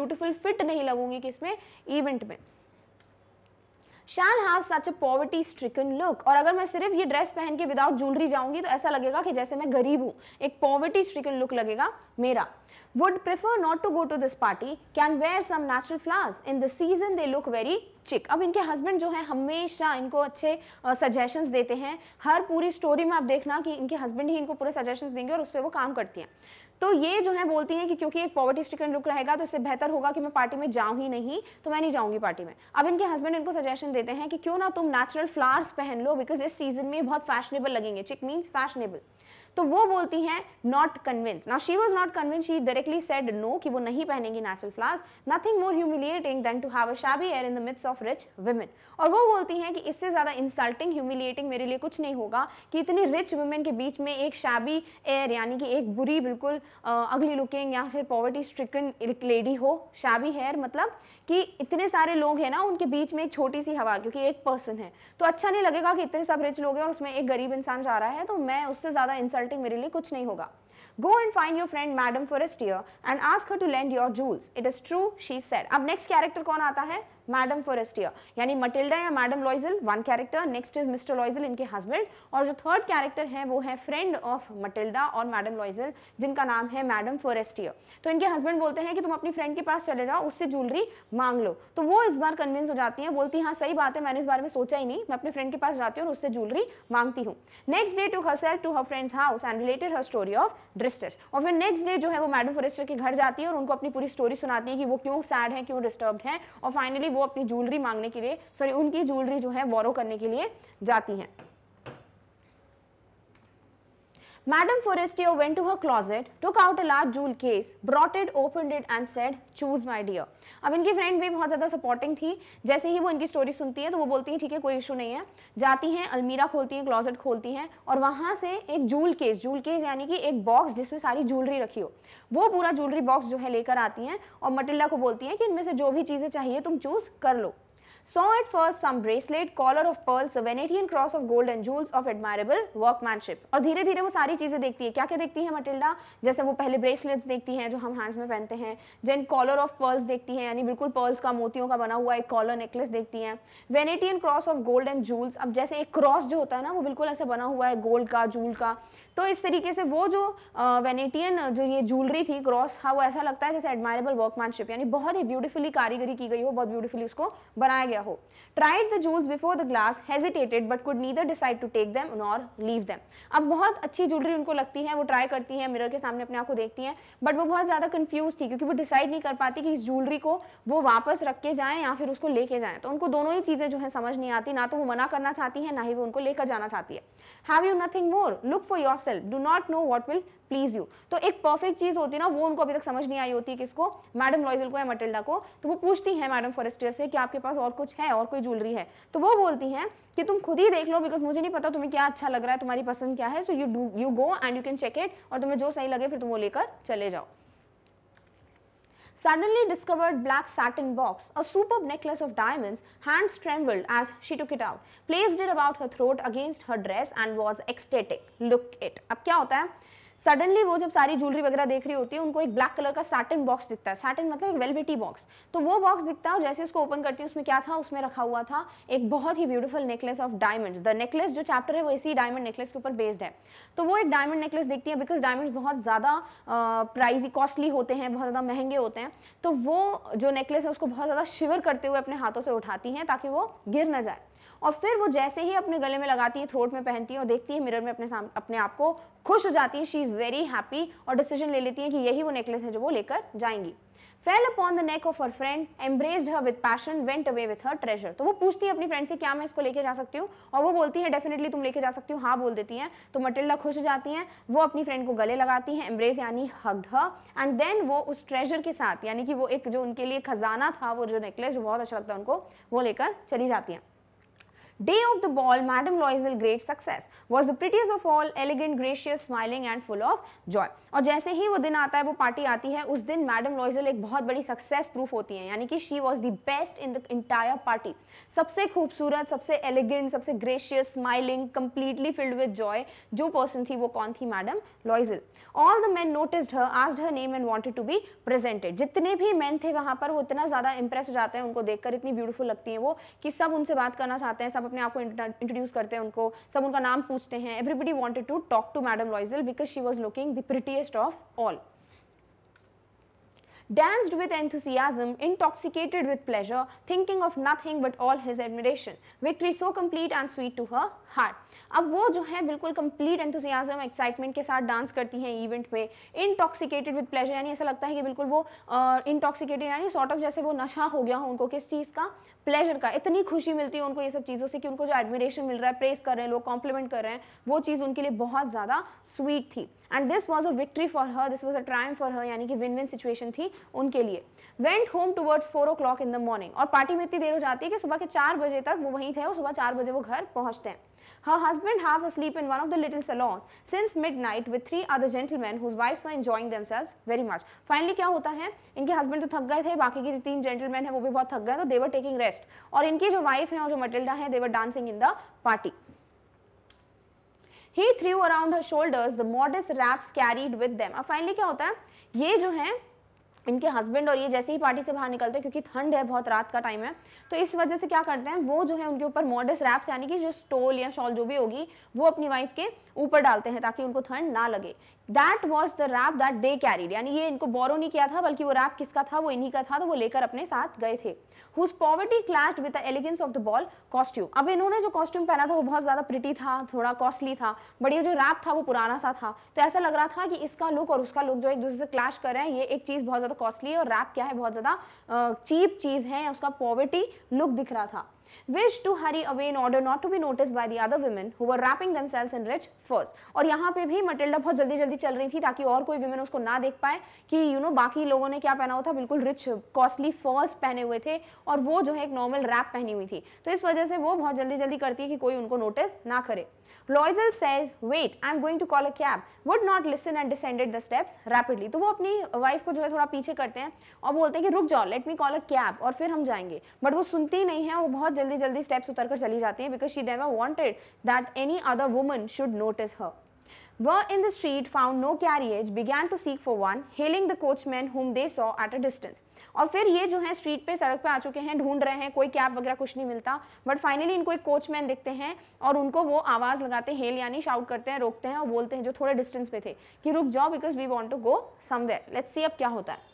ब्यूटीफुल फिट नहीं लगूंगी किसमें इवेंट में shall have such a poverty stricken look और अगर मैं सिर्फ ये ड्रेस पहन के विदाउट ज्वेलरी जाऊंगी तो ऐसा लगेगा कि जैसे मैं गरीब हूँ एक पॉवर्टी स्ट्रिकन लुक लगेगा मेरा would prefer not to go to this party can wear some natural flowers in the season they look very chic अब इनके हस्बैंड जो है हमेशा इनको अच्छे सजेशंस uh, देते हैं हर पूरी स्टोरी में आप देखना कि इनके हस्बैंड ही इनको पूरे सजेशंस देंगे और उस पर वो काम करती हैं तो ये जो है बोलती हैं कि क्योंकि एक पॉवर्टी स्टिकन लुक रहेगा तो इससे बेहतर होगा कि मैं पार्टी में जाऊँ ही नहीं तो मैं नहीं जाऊँगी पार्टी में अब इनके हस्बैंड इनको सजेशन देते हैं कि क्यों ना तुम नेचुरल फ्लावर्स पहन लो बिकॉज इस सीजन में बहुत फैशनेबल लगेंगे चिक मीन्स फैशनेबल तो वो बोलती हैं नॉट कन्विंस ना she was not convince she directly said no कि वो नहीं पहनेंगी natural flowers nothing more humiliating than to have a shabby air in the midst of rich women और वो बोलती हैं कि इससे ज़्यादा इंसल्टिंग ह्यूमिलिएटिंग मेरे लिए कुछ नहीं होगा कि इतनी रिच वुमेन के बीच में एक शाबी एयर यानी कि एक बुरी बिल्कुल अगली लुकिंग या फिर पॉवर्टी स्ट्रिकन एक लेडी हो शाबी हेयर मतलब कि इतने सारे लोग हैं ना उनके बीच में एक छोटी सी हवा क्योंकि एक पर्सन है तो अच्छा नहीं लगेगा कि इतने सब रिच लोग हैं और उसमें एक गरीब इंसान जा रहा है तो मैं उससे ज़्यादा इंसल्ट इंसल्टिंग मेरे लिए कुछ नहीं होगा go and find your friend madam Forestier and ask her to lend your jewels it is true she said अब नेक्स्ट कैरेक्टर कौन आता है मैडम फोरेस्टियर यानी मटिल्डा या madam Loisel one character next is mister Loisel इनके husband और जो third character है वो है फ्रेंड ऑफ मटिल्डा और मैडम लॉइजल जिनका नाम है मैडम फोरेस्टियर तो इनके हस्बैंड बोलते हैं कि तुम अपनी फ्रेंड के पास चले जाओ उससे ज्वेलरी मांग लो तो वो इस बार कन्विंस हो जाती है बोलती हाँ सही बात है मैंने इस बारे में सोचा ही नहीं मैं अपने फ्रेंड के पास जाती हूँ और उससे ज्वेलरी मांगती हूँ next day to her to her friends house and related her story of distress और फिर नेक्स्ट डे जो है वो मैडम फोरेस्टर के घर जाती है और उनको अपनी पूरी स्टोरी सुनाती है कि वो क्यों सैड है क्यों डिस्टर्ब है और फाइनली वो वो अपनी ज्वेलरी मांगने के लिए सॉरी उनकी ज्वेलरी जो है बोरो करने के लिए जाती हैं Madame Forestier went to her closet, took out a large jewel case, brought it, opened it and said, choose my dear. अब इनकी फ्रेंड भी बहुत ज़्यादा सपोर्टिंग थी जैसे ही वो इनकी स्टोरी सुनती है तो वो बोलती है ठीक है कोई इशू नहीं है जाती हैं अलमीरा खोलती हैं क्लॉजेट खोलती हैं और वहाँ से एक जूल केस जूल केस यानी कि एक बॉक्स जिसमें सारी ज्वेलरी रखी हो वो पूरा ज्वेलरी बॉक्स जो है लेकर आती हैं और मटिल्डा को बोलती हैं कि इनमें से जो भी चीज़ें चाहिए तुम चूज़ कर लो saw at first some bracelet, collar of pearls, a Venetian cross of gold and jewels of admirable workmanship. और धीरे धीरे वो सारी चीज़ें देखती है क्या क्या देखती है मटिल्डा जैसे वो पहले ब्रेसलेट्स देखती हैं जो हम हैंड्स में पहनते हैं जैन कॉलर ऑफ पर्ल्स देखती हैं यानी बिल्कुल पर्ल्स का मोतियों का बना हुआ एक कॉलर नेकलेस देखती हैं Venetian cross of gold and jewels अब जैसे एक क्रॉस जो होता है ना वो बिल्कुल ऐसे बना हुआ है गोल्ड का जूल का तो इस तरीके से वो जो वेनेटियन जो ये ज्वेलरी थी क्रॉस हाँ वो ऐसा लगता है जैसे एडमायरेबल वर्कमैनशिप यानी बहुत ही ब्यूटीफुली कारीगरी की गई हो बहुत ब्यूटीफुली उसको बनाया गया हो tried the jewels before the glass hesitated but could neither decide to take them nor leave them अब बहुत अच्छी ज्वेलरी उनको लगती है वो ट्राई करती है मिरर के सामने अपने आप को देखती है बट वो बहुत ज़्यादा कंफ्यूज थी क्योंकि वो डिसाइड नहीं कर पाती कि इस ज्वेलरी को वो वापस रख के जाए या फिर उसको लेके जाए तो उनको दोनों ही चीज़ें जो है समझ नहीं आती ना तो वो मना करना चाहती है ना ही वो उनको लेकर जाना चाहती है have you nothing more look for your yourself do not know what will please you तो एक perfect चीज होती है ना वो उनको अभी तक समझ नहीं आई होती किसको मैडम लॉइजल को या मटिल्डा को तो वो पूछती है मैडम फॉरेस्टियर से कि आपके पास और कुछ है और कोई ज्वेलरी है तो वो बोलती हैं कि तुम खुद ही देख लो बिकॉज मुझे नहीं पता तुम्हें क्या अच्छा लग रहा है तुम्हारी पसंद क्या है so you do you go and you can check it और तुम्हें जो सही लगे फिर तुम वो लेकर चले जाओ suddenly discovered black satin box, a superb necklace of diamonds, hands trembled as she took it out, placed it about her throat against her dress and was ecstatic. Look it. अब क्या होता है सडनली वो जब सारी jewellery वगैरह देख रही होती है उनको एक ब्लैक कलर का सैटन बॉक्स दिखता है सैटन मतलब एक वेलवेटी बॉक्स तो वो बॉक्स दिखता है और जैसे उसको ओपन करती है उसमें क्या था उसमें रखा हुआ था एक बहुत ही beautiful necklace of diamonds the necklace जो चैप्टर है वो इसी डायमंड नेकलेस के ऊपर बेस्ड है तो वो एक डायमंड नेकलेस देखती है बिकॉज डायमंड बहुत ज़्यादा प्राइजी कॉस्टली होते हैं बहुत ज़्यादा महंगे होते हैं तो वो जो नेकलेस है उसको बहुत ज़्यादा शिवर करते हुए अपने हाथों से उठाती हैं ताकि वो गिर ना जाए और फिर वो जैसे ही अपने गले में लगाती है थ्रोट में पहनती है और देखती है मिरर में अपने साम अपने आप को खुश हो जाती है शी इज़ वेरी हैप्पी और डिसीजन ले लेती है कि यही वो नेकलेस है जो वो लेकर जाएंगी fell upon the neck of her friend embraced her with passion went away with her treasure तो वो पूछती है अपनी फ्रेंड से क्या मैं इसको लेके जा सकती हूँ और वो बोलती है डेफिनेटली तुम लेके जा सकती हो हाँ बोल देती है तो मटिल्डा खुश हो जाती है वो अपनी फ्रेंड को गले लगाती है एम्ब्रेस यानी हग्ड हर एंड देन वो उस ट्रेजर के साथ यानी कि वो एक जो उनके लिए खजाना था वो जो नेकलेस जो बहुत अच्छा लगता है उनको वो लेकर चली जाती है Day of the ball, Madame Loisel, great success, was the prettiest of all, elegant, gracious, smiling and full of joy. और जैसे ही वो दिन आता है वो पार्टी आती है उस दिन मैडम लॉइजल एक बहुत बड़ी सक्सेस प्रूफ होती है यानी कि she was the best in the entire party सबसे खूबसूरत सबसे एलिगेंट सबसे gracious smiling completely filled with joy जो पर्सन थी वो कौन थी madam Loisel all the men noticed her asked her name and wanted to be presented जितने भी मैन थे वहाँ पर वो इतना ज़्यादा इंप्रेस हो जाते हैं उनको देखकर इतनी ब्यूटीफुल लगती है वो कि सब उनसे बात करना चाहते हैं सब अपने आप को इंट्रोड्यूस करते हैं उनको सब उनका नाम पूछते हैं everybody wanted to talk to madam Loisel because she was looking the prettiest of all danced with enthusiasm, intoxicated with pleasure, thinking of nothing but all his admiration. Victory so complete and sweet to her heart. अब वो जो है बिल्कुल complete enthusiasm, excitement के साथ dance करती हैं event में intoxicated with pleasure यानी ऐसा लगता है कि बिल्कुल वो uh, intoxicated यानी sort of जैसे वो नशा हो गया हो उनको किस चीज़ का प्लेजर का इतनी खुशी मिलती है उनको ये सब चीज़ों से कि उनको जो एडमिरेशन मिल रहा है प्रेस कर रहे हैं लोग कॉम्प्लीमेंट कर रहे हैं वो चीज़ उनके लिए बहुत ज़्यादा स्वीट थी and this was a victory for her this was a triumph for her यानी कि विन विन सिचुएशन थी उनके लिए went home towards four o'clock in the morning और पार्टी में इतनी देर हो जाती है कि सुबह के चार बजे तक वो वहीं थे और सुबह चार बजे वो घर पहुँचते हैं Her husband half asleep in one of the little salons since midnight with three other gentlemen whose wives were enjoying themselves very much. Finally क्या होता है इनके husband तो थक गए थे बाकी के तीन gentlemen हैं वो भी बहुत थक गए तो they were taking rest और इनकी जो wife हैं और जो Matilda हैं they were dancing in the party. He threw around her shoulders the modest wraps carried with them. अब finally क्या होता है ये जो है इनके हस्बैंड और ये जैसे ही पार्टी से बाहर निकलते हैं क्योंकि ठंड है बहुत रात का टाइम है तो इस वजह से क्या करते हैं वो जो है उनके ऊपर मॉडर्स रैप्स यानी कि जो स्टोल या शॉल जो भी होगी वो अपनी वाइफ के ऊपर डालते हैं ताकि उनको ठंड ना लगे that was the wrap that they carried यानी ये इनको बोरो नहीं किया था बल्कि वो रैप किसका था वो इन्हीं का था तो वो लेकर अपने साथ गए थे whose poverty clashed with the elegance of the ball costume अब इन्होंने जो कॉस्ट्यूम पहना था वो बहुत ज़्यादा प्रिटी था थोड़ा कॉस्टली था बट ये जो रैप था वो पुराना सा था तो ऐसा लग रहा था कि इसका लुक और उसका लुक जो एक दूसरे से क्लैश कर रहे हैं ये एक चीज़ बहुत ज़्यादा कॉस्टली है और रैप क्या है बहुत ज़्यादा चीप चीज़ है उसका पॉवर्टी लुक दिख रहा था wish to hurry away in order not to be notice by the other women who were wrapping themselves in rich furs और यहाँ पे भी मटिल्डा बहुत जल्दी जल्दी चल रही थी ताकि और कोई वुमेन उसको ना देख पाए कि यू you नो know, बाकी लोगों ने क्या पहना हुआ था बिल्कुल रिच कॉस्टली फर्स पहने हुए थे और वो जो है एक नॉर्मल रैप पहनी हुई थी तो इस वजह से वो बहुत जल्दी जल्दी करती है कि कोई उनको नोटिस ना करे Loisel says wait I am going to call a cab would not listen and descended the steps rapidly तो वो अपनी वाइफ को जो है थोड़ा पीछे करते हैं और बोलते हैं कि रुक जाओ let me call a cab और फिर हम जाएंगे बट वो सुनती नहीं है वो बहुत जल्दी जल्दी स्टेप्स उतर कर चली जाती है because she never wanted that any other woman should notice her were in the street, found no carriage, began to seek for one, hailing the coachman whom they saw at a distance. और फिर ये जो है street पे सड़क पे आ चुके हैं ढूंढ रहे हैं कोई कैब वगैरह कुछ नहीं मिलता बट फाइनली इनको एक कोचमैन दिखते हैं और उनको वो आवाज़ लगाते हेल यानी शाउट करते हैं रोकते हैं और बोलते हैं जो थोड़े डिस्टेंस पे थे कि रुक जाओ because we want to go somewhere let's see अब क्या होता है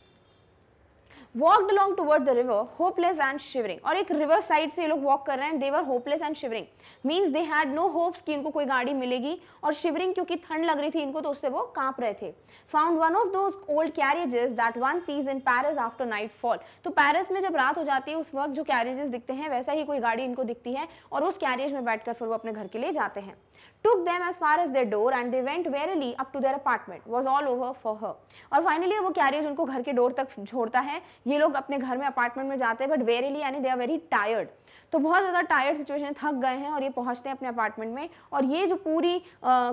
walked along toward the river hopeless and shivering और एक रिवर साइड से ये लोग वॉक कर रहे हैं they were hopeless and shivering means they had no hopes कि इनको कोई गाड़ी मिलेगी और शिवरिंग क्योंकि ठंड लग रही थी इनको तो उससे वो कांप रहे थे found one of those old carriages that one sees in Paris after night fall तो पैरिस में जब रात हो जाती है उस वक्त जो कैरेजेस दिखते हैं वैसा ही कोई गाड़ी इनको दिखती है और उस कैरेज में बैठकर फिर वो अपने घर के लिए जाते हैं took them as far as their door and they went warily up to their apartment was all over for her aur finally वो carriage unko ghar ke door tak chhodta hai ye log apne ghar mein apartment mein जाते हैं but warily yani they are very tired to तो बहुत ज़्यादा tired situation थक गए हैं और ये पहुँचते हैं अपने अपार्टमेंट में और ये जो पूरी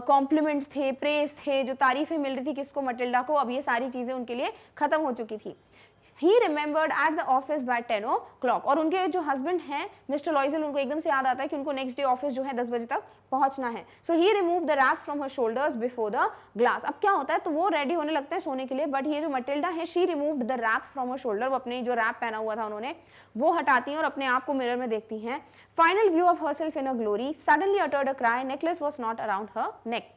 compliments the praise the jo तारीफ़ें mil rahi thi kisko matilda ko ab ye sari cheeze unke liye khatam ho chuki thi he remembered at the office by ten o'clock और उनके जो husband हैं mister लॉइजल उनको एकदम से याद आता है कि उनको नेक्स्ट डे ऑफिस जो है दस बजे तक पहुंचना है so he remove the wraps from her shoulders before the glass अब क्या होता है तो वो रेडी होने लगता है सोने के लिए बट ये जो मटिल्डा है she remove the wraps from her shoulder वो अपने जो रैप पहना हुआ था उन्होंने वो हटाती हैं और अपने आप को मिरर में देखती हैं final view of herself in a glory suddenly uttered a cry necklace was not around her neck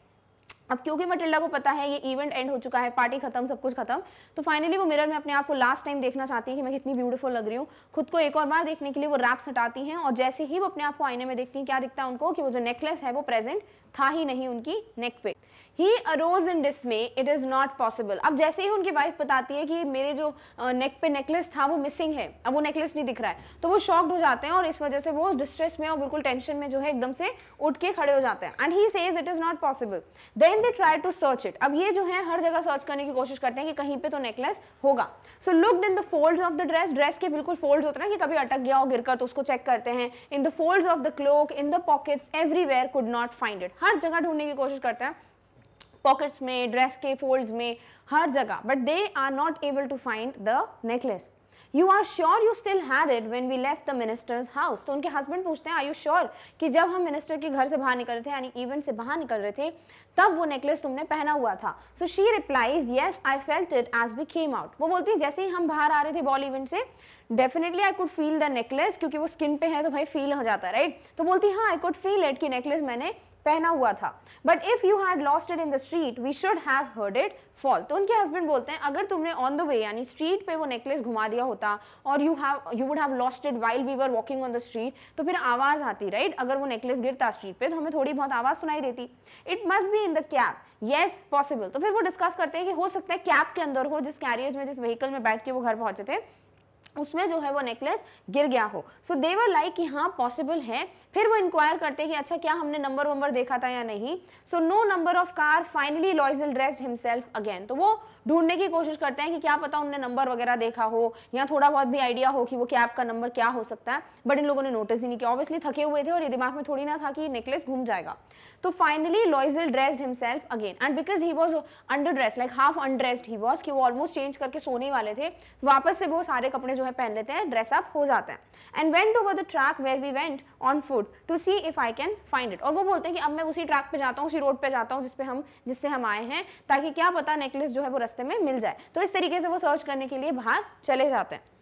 अब क्योंकि मटिल्डा को पता है ये इवेंट एंड हो चुका है पार्टी खत्म सब कुछ खत्म तो फाइनली वो मिरर में अपने आप को लास्ट टाइम देखना चाहती है कि मैं कितनी ब्यूटीफुल लग रही हूँ खुद को एक और बार देखने के लिए वो रैप्स हटाती हैं और जैसे ही वो अपने आप को आईने में देखती हैं क्या दिखता है उनको कि वो जो नेकलेस है वो प्रेजेंट था ही नहीं उनकी नेक पे he arose in dismay it is not possible अब जैसे ही उनकी वाइफ बताती है कि मेरे जो नेक पे नेकलेस था वो मिसिंग है अब वो नेकलेस नहीं दिख रहा है तो वो शॉक्ड हो जाते हैं और इस वजह से वो डिस्ट्रेस में और बिल्कुल टेंशन में जो है एकदम से उठ के खड़े हो जाते हैं and he says it is not possible then they try to search it अब ये जो है हर जगह सर्च करने की कोशिश करते हैं कि कहीं पे तो नेकलेस होगा so looked in the fold of the dress dress के बिल्कुल फोल्ड होते हैं कि कभी अटक गया हो गिरकर तो उसको चेक करते हैं in the fold of the cloak in the pockets everywhere could not find it हर जगह ढूंढने की कोशिश करते हैं पॉकेट्स में ड्रेस के फोल्ड्स में हर जगह but they are not able to find the necklace you are sure you still had it when we left the minister's house तो उनके हस्बैंड पूछते हैं आर यू श्योर कि जब हम मिनिस्टर के घर से बाहर निकल रहे थे यानी इवेंट से बाहर निकल रहे थे तब वो नेकलेस तुमने पहना हुआ था so she replies yes I felt it as we came out वो बोलती है जैसे ही हम बाहर आ रहे थे बॉल इवेंट से definitely I could feel the necklace क्योंकि वो स्किन पे है तो भाई फील हो जाता है राइट तो बोलती है हाँ आई कुड फील इट कि नेकलेस मैंने पहना हुआ था but if you had lost it in the street we should have heard it fall तो उनके हस्बैंड बोलते हैं अगर तुमने ऑन द वे यानी स्ट्रीट पे वो नेकलेस घुमा दिया होता और you have you would have lost it while we were walking on the street तो फिर आवाज़ आती राइट right? अगर वो नेकलेस गिरता स्ट्रीट पे तो हमें थोड़ी बहुत आवाज़ सुनाई देती it must be in the cab yes possible तो फिर वो डिस्कस करते हैं कि हो सकता है कैब के अंदर हो जिस कैरियर में जिस व्हीकल में बैठ के वो घर पहुंचे थे उसमें जो है वो नेकलेस गिर गया हो सो देवर लाइक कि हाँ पॉसिबल है फिर वो इंक्वायर करते हैं कि अच्छा क्या हमने नंबर वंबर देखा था या नहीं so no number of car finally Loisel dressed himself again तो वो ढूंढने की कोशिश करते हैं कि क्या पता उनने नंबर वगैरह देखा हो या थोड़ा बहुत भी आइडिया हो कि वो कैब का नंबर क्या हो सकता है बट इन लोगों ने नोटिस ही नहीं किया ऑब्वियसली थके हुए थे और ये दिमाग में थोड़ी ना था कि नेकलेस घूम जाएगा तो finally Loisel dressed himself again and because he was under dress like half undressed he was कि वो ऑलमोस्ट चेंज करके सोने वाले थे वापस से वो सारे कपड़े जो है पहन लेते हैं ड्रेसअप हो जाता है and went over the track where we went on foot to see if I can find it और वो बोलते हैं कि अब मैं उसी ट्रैक पे जाता हूँ उसी रोड पे जाता हूँ जिसपे हम जिससे हम आए हैं ताकि क्या पता नेकलेस जो है वो रस्ते में मिल जाए तो इस तरीके से वो सर्च करने के लिए बाहर चले जाते हैं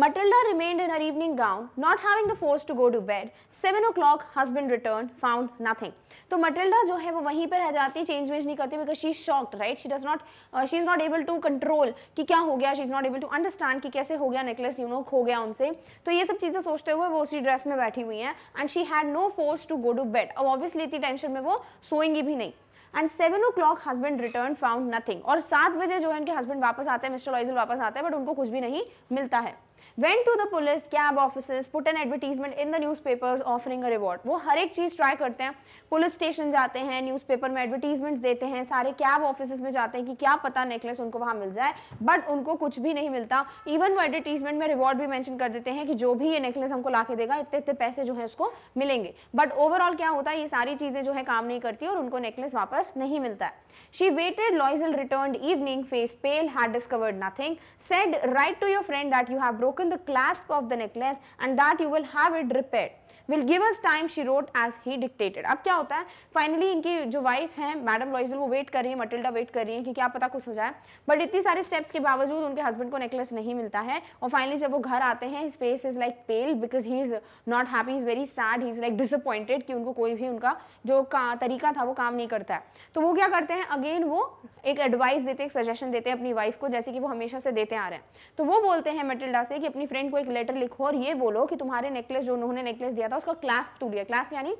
Matilda remained in her evening gown, not having the force to go to bed. Seven o'clock, husband returned, found nothing. तो मटिल्डा जो है वो वहीं पर रह जाती है चेंज वेंज नहीं करती because she shocked right she does not she is not able to control कि क्या हो गया she is not able to understand कि कैसे हो गया नेकलेस यू नो खो गया उनसे तो ये सब चीज़ें सोचते हुए वो उसी ड्रेस में बैठी हुई हैं and she had no force to go to bed अब ऑब्वियसली इतनी टेंशन में वो सोएंगी भी नहीं and seven o'clock husband return found nothing और सात बजे जो है उनके हस्बैंड वापस आते हैं मिस्टर लॉइजल वापस आते हैं बट उनको कुछ भी नहीं मिलता है to the police cab office put an advertisement in the news newspapers offering a reward वो हर एक चीज़ ट्राई करते हैं पुलिस स्टेशन जाते हैं न्यूज पेपर में एडवर्टीजमेंट देते हैं सारे कैब ऑफिस में जाते हैं कि क्या पता नेकलेस उनको वहां मिल जाए बट उनको कुछ भी नहीं मिलता इवन वो एडवर्टीजमेंट में रिवॉर्ड भी मैंशन कर देते हैं कि जो भी ये नेकलेस हमको ला के देगा इतने इतने पैसे जो है उसको मिलेंगे बट ओवरऑल क्या होता है ये सारी चीज़ें जो है काम नहीं करती और उनको नेकलेस वापस नहीं मिलता है she waited Loisel return evening face pale had discovered nothing said write to your friend that you have broke broken the clasp of the necklace and that you will have it repaired. Will give us time she wrote as he dictated अब क्या होता है finally इनकी जो wife है madam लॉइजल वो wait कर रही है मटिल्डा वेट कर रही है कि क्या पता कुछ हो जाए बट इतनी सारे स्टेप्स के बावजूद उनके हस्बैंड को नेकलेस नहीं मिलता है और फाइनली जब वो घर आते हैं face is like pale because he is not happy is very sad he is like disappointed कि उनको कोई भी उनका जो का तरीका था वो काम नहीं करता है तो वो क्या करते हैं अगेन वो एक एडवाइस देते हैं एक सजेशन देते हैं अपनी वाइफ को जैसे कि वो हमेशा से देते आ रहे हैं तो वो बोलते हैं मेटिल्डा से कि अपनी फ्रेंड को एक लेटर लिखो और ये बोलो कि तुम्हारे नेकलेस जो उन्होंने नेकलेस दिया था था उसका क्लास्प टूट गया क्लास्प यानी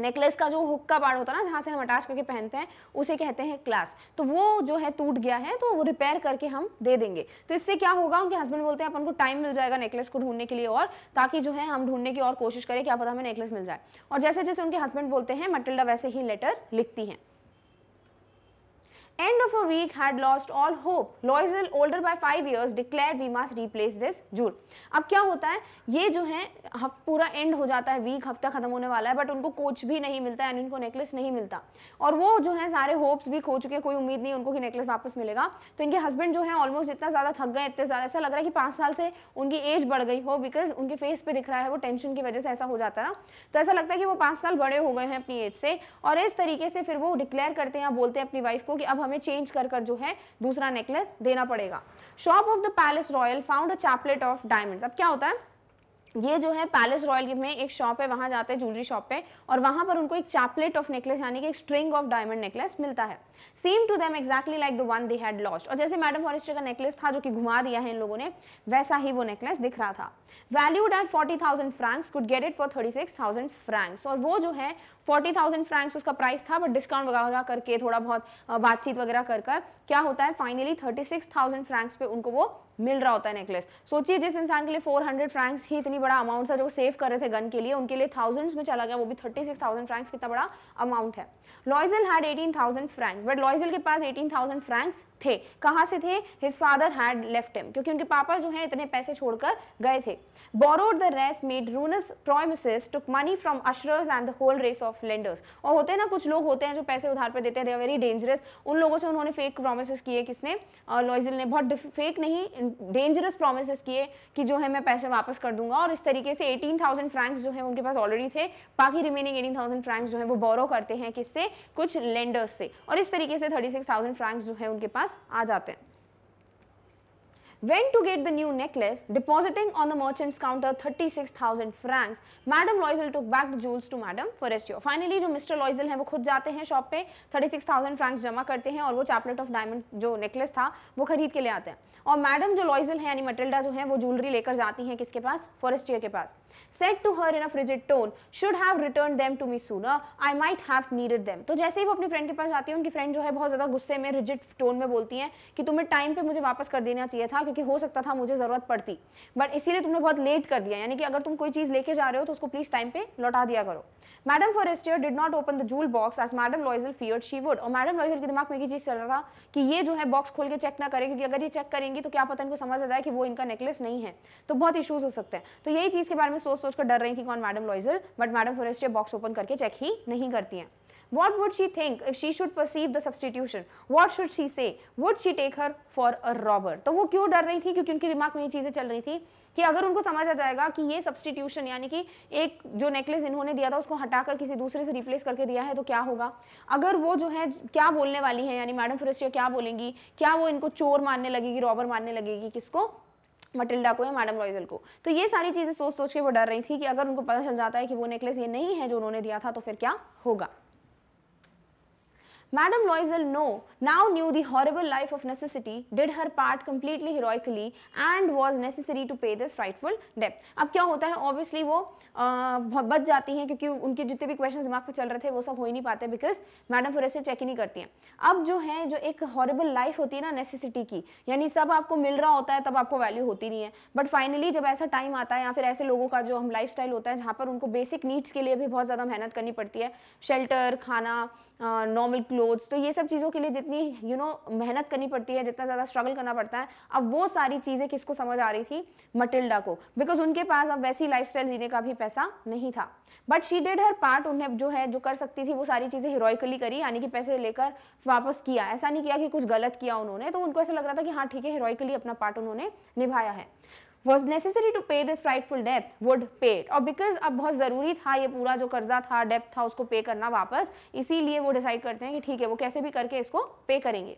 नेकलेस का जो हुक का पार्ट होता है ना जहाँ से हम अटैच करके पहनते हैं उसे कहते हैं क्लास तो वो जो है टूट गया है तो वो रिपेयर करके हम दे देंगे तो इससे क्या होगा उनके हस्बैंड बोलते हैं अपन को टाइम मिल जाएगा नेकलेस को ढूंढने के लिए और ताकि जो है हम ढूंढने की और कोशिश करें क्या पता हमें नेकलेस मिल जाए और जैसे जैसे उनके हस्बैंड बोलते हैं मटिल्डा वैसे ही लेटर लिखती हैं end of a week had lost all hope. Loisel, older by five years, declared we must replace this Jude. अब क्या होता है ये जो है पूरा एंड हो जाता है वीक हफ्ता खत्म होने वाला है बट उनको कोच भी नहीं मिलता एंड उनको नेकलेस नहीं मिलता और वो जो है सारे होप्स भी खो चुके कोई उम्मीद नहीं उनको कि नेकलेस वापस मिलेगा तो इनके हस्बैंड जो है ऑलमोस्ट इतना ज़्यादा थक गए इतने ज़्यादा ऐसा लग रहा है कि पाँच साल से उनकी एज बढ़ गई हो बिकॉज उनके फेस पे दिख रहा है वो टेंशन की वजह से ऐसा हो जाता है ना तो ऐसा लगता है कि वो पाँच साल बड़े हो गए हैं अपनी एज से और इस तरीके से फिर वो डिक्लेयर करते हैं बोलते हैं अपनी वाइफ को कि अब हमें चेंज कर कर जो है दूसरा नेकलेस देना पड़ेगा shop of the Palace Royal found a chaplet of diamonds अब क्या होता है ये जो है पैलेस रॉयल में एक शॉप है वहां जाते हैं ज्वेलरी शॉप पे और वहां पर उनको एक चैपलेट ऑफ नेकलेस यानी कि एक स्ट्रिंग ऑफ डायमंड नेकलेस मिलता है same to them exactly like the one they had lost और जैसे मैडम फॉरेस्टर का नेकलेस था जो कि घुमा दिया है इन लोगों ने वैसा ही वो नेकलेस दिख रहा था valued at forty thousand francs could get it for thirty six thousand francs और वो जो है फोर्टी थाउजेंड फ्रैंक्स उसका प्राइस था बट डिस्काउंट वगैरह करके थोड़ा बहुत बातचीत वगैरह कर कर क्या होता है finally thirty six thousand francs पे उनको वो मिल रहा होता है नेकलेस सोचिए जिस इंसान के लिए फोर हंड्रेड फ्रैंक्स ही इतनी बड़ा अमाउंट था जो सेव कर रहे थे गन के लिए उनके लिए थाउजेंड्स में चला गया वो भी थर्टी सिक्स थाउजेंड फ्रैंक्स कितना बड़ा अमाउंट है Loisel had eighteen thousand francs but Loisel के पास एटीन थाउजेंड फ्रैंक्स थे कहाँ से थे his father had left him क्योंकि उनके पापा जो हैं इतने पैसे छोड़कर गए थे borrowed the rest made ruinous promise took money from usurers and the whole race of lenders और होते हैं ना कुछ लोग होते हैं जो पैसे उधार पर देते हैं दे आर वेरी डेंजरस उन लोगों से उन्होंने फेक प्रोमिस किए किसने लॉइजल ने बहुत फेक नहीं डेंजरस प्रोमिस किए कि जो है मैं पैसे वापस कर दूंगा और इस तरीके से एटीन थाउजेंड फ्रैंक्स जो है उनके पास ऑलरेडी थे बाकी रिमेनिंग एटीन थाउजेंड फ्रैंक्स जो है वो बोरो करते हैं किससे कुछ लेंडर्स से और इस तरीके से थर्टी सिक्स थाउजेंड फ्रैंक्स जो है उनके पास पास आ जाते हैं went to get the new necklace, depositing on the merchant's counter 36,000 francs. Madam Loisel took back the jewels to Madam Forestier. Finally, जो Mr. Loisel हैं वो खुद जाते हैं शॉप पे 36,000 francs जमा करते हैं और वो chaplet of diamond जो necklace था वो खरीद के ले आते हैं और मैडम जो Loisel हैं, यानी Matilda जो हैं, वो jewellery लेकर जाती हैं किसके पास फॉरेस्टियर के पास Said to her in a frigid tone, should have returned them to me sooner. I might have needed them. तो जैसे ही वो अपनी friend के पास जाती हैं, उनकी friend जो है बहुत ज़्यादा गुस्से में rigid tone में बोलती हैं कि तुम्हें time पे मुझे वापस कर देना चाहिए था क्योंकि हो सकता था मुझे ज़रूरत पड़ती बट इसीलिए तुमने बहुत लेट कर दिया यानी कि अगर तुम कोई चीज़ लेके जा रहे हो तो उसको प्लीज़ टाइम पे लौटा दिया करो madam Forestier did not open the jewel box as madam Loisel fear she would और मैडम लॉयजल के दिमाग में ये चीज़ चल रहा था कि ये जो है बॉक्स खोल के चेक ना करें क्योंकि अगर ये चेक करेंगी तो क्या पता इनको समझ आ जाए कि वो इनका नेकलेस नहीं है तो बहुत इशूज़ हो सकते हैं तो यही चीज़ के बारे में सोच सोच कर डर रही थी कौन madam Loisel but madam Forestier box open करके चेक ही नहीं करती हैं What would she think if she should perceive the substitution? What should she say? Would she take her for a robber? तो वो क्यों डर रही थी क्योंकि उनके दिमाग में ये चीज़ें चल रही थी कि अगर उनको समझ आ जाएगा कि ये सब्सटीट्यूशन यानी कि एक जो नेकलेस इन्होंने दिया था उसको हटाकर किसी दूसरे से रिप्लेस करके दिया है तो क्या होगा अगर वो जो है क्या बोलने वाली है यानी मैडम फरेस्टिया क्या बोलेंगी क्या वो इनको चोर मारने लगेगी रॉबर मारने लगेगी किसको मटिल्डा को या मैडम रॉयजल को तो ये सारी चीज़ें सोच सोच के वो डर रही थी कि अगर उनको पता चल जाता है कि वो नेकलेस ये नहीं है जो उन्होंने दिया था तो फिर क्या होगा Madame Loisel, no, now knew the horrible life of necessity, did her part completely heroically and was necessary to pay this frightful debt. अब क्या होता है Obviously वो आ, बच जाती हैं क्योंकि उनके जितने भी questions दिमाग पर चल रहे थे वो सब हो ही नहीं पाते because Madame Forrester check ही नहीं करती हैं अब जो है जो एक horrible life होती है ना necessity की यानी सब आपको मिल रहा होता है तब आपको value होती नहीं है but finally जब ऐसा time आता है या फिर ऐसे लोगों का जो हम lifestyle होता है जहाँ पर उनको basic needs के लिए भी बहुत ज़्यादा मेहनत करनी पड़ती है शेल्टर खाना नॉर्मल क्लोथ्स तो ये सब चीज़ों के लिए जितनी यू you नो know, मेहनत करनी पड़ती है जितना ज़्यादा स्ट्रगल करना पड़ता है अब वो सारी चीज़ें किसको समझ आ रही थी मटिल्डा को बिकॉज उनके पास अब वैसी लाइफ जीने का भी पैसा नहीं था but she did her part उन्हें जो है जो कर सकती थी वो सारी चीज़ें हिरोइकली करी यानी कि पैसे लेकर वापस किया ऐसा नहीं किया कि कुछ गलत किया उन्होंने तो उनको ऐसा लग रहा था कि हाँ ठीक है हिरोइकली अपना पार्ट उन्होंने निभाया है was necessary to pay this frightful डेप्थ वुड पेड और बिकॉज अब बहुत ज़रूरी था ये पूरा जो कर्जा था डेप्थ था उसको पे करना वापस इसीलिए वो डिसाइड करते हैं कि ठीक है वो कैसे भी करके इसको पे करेंगे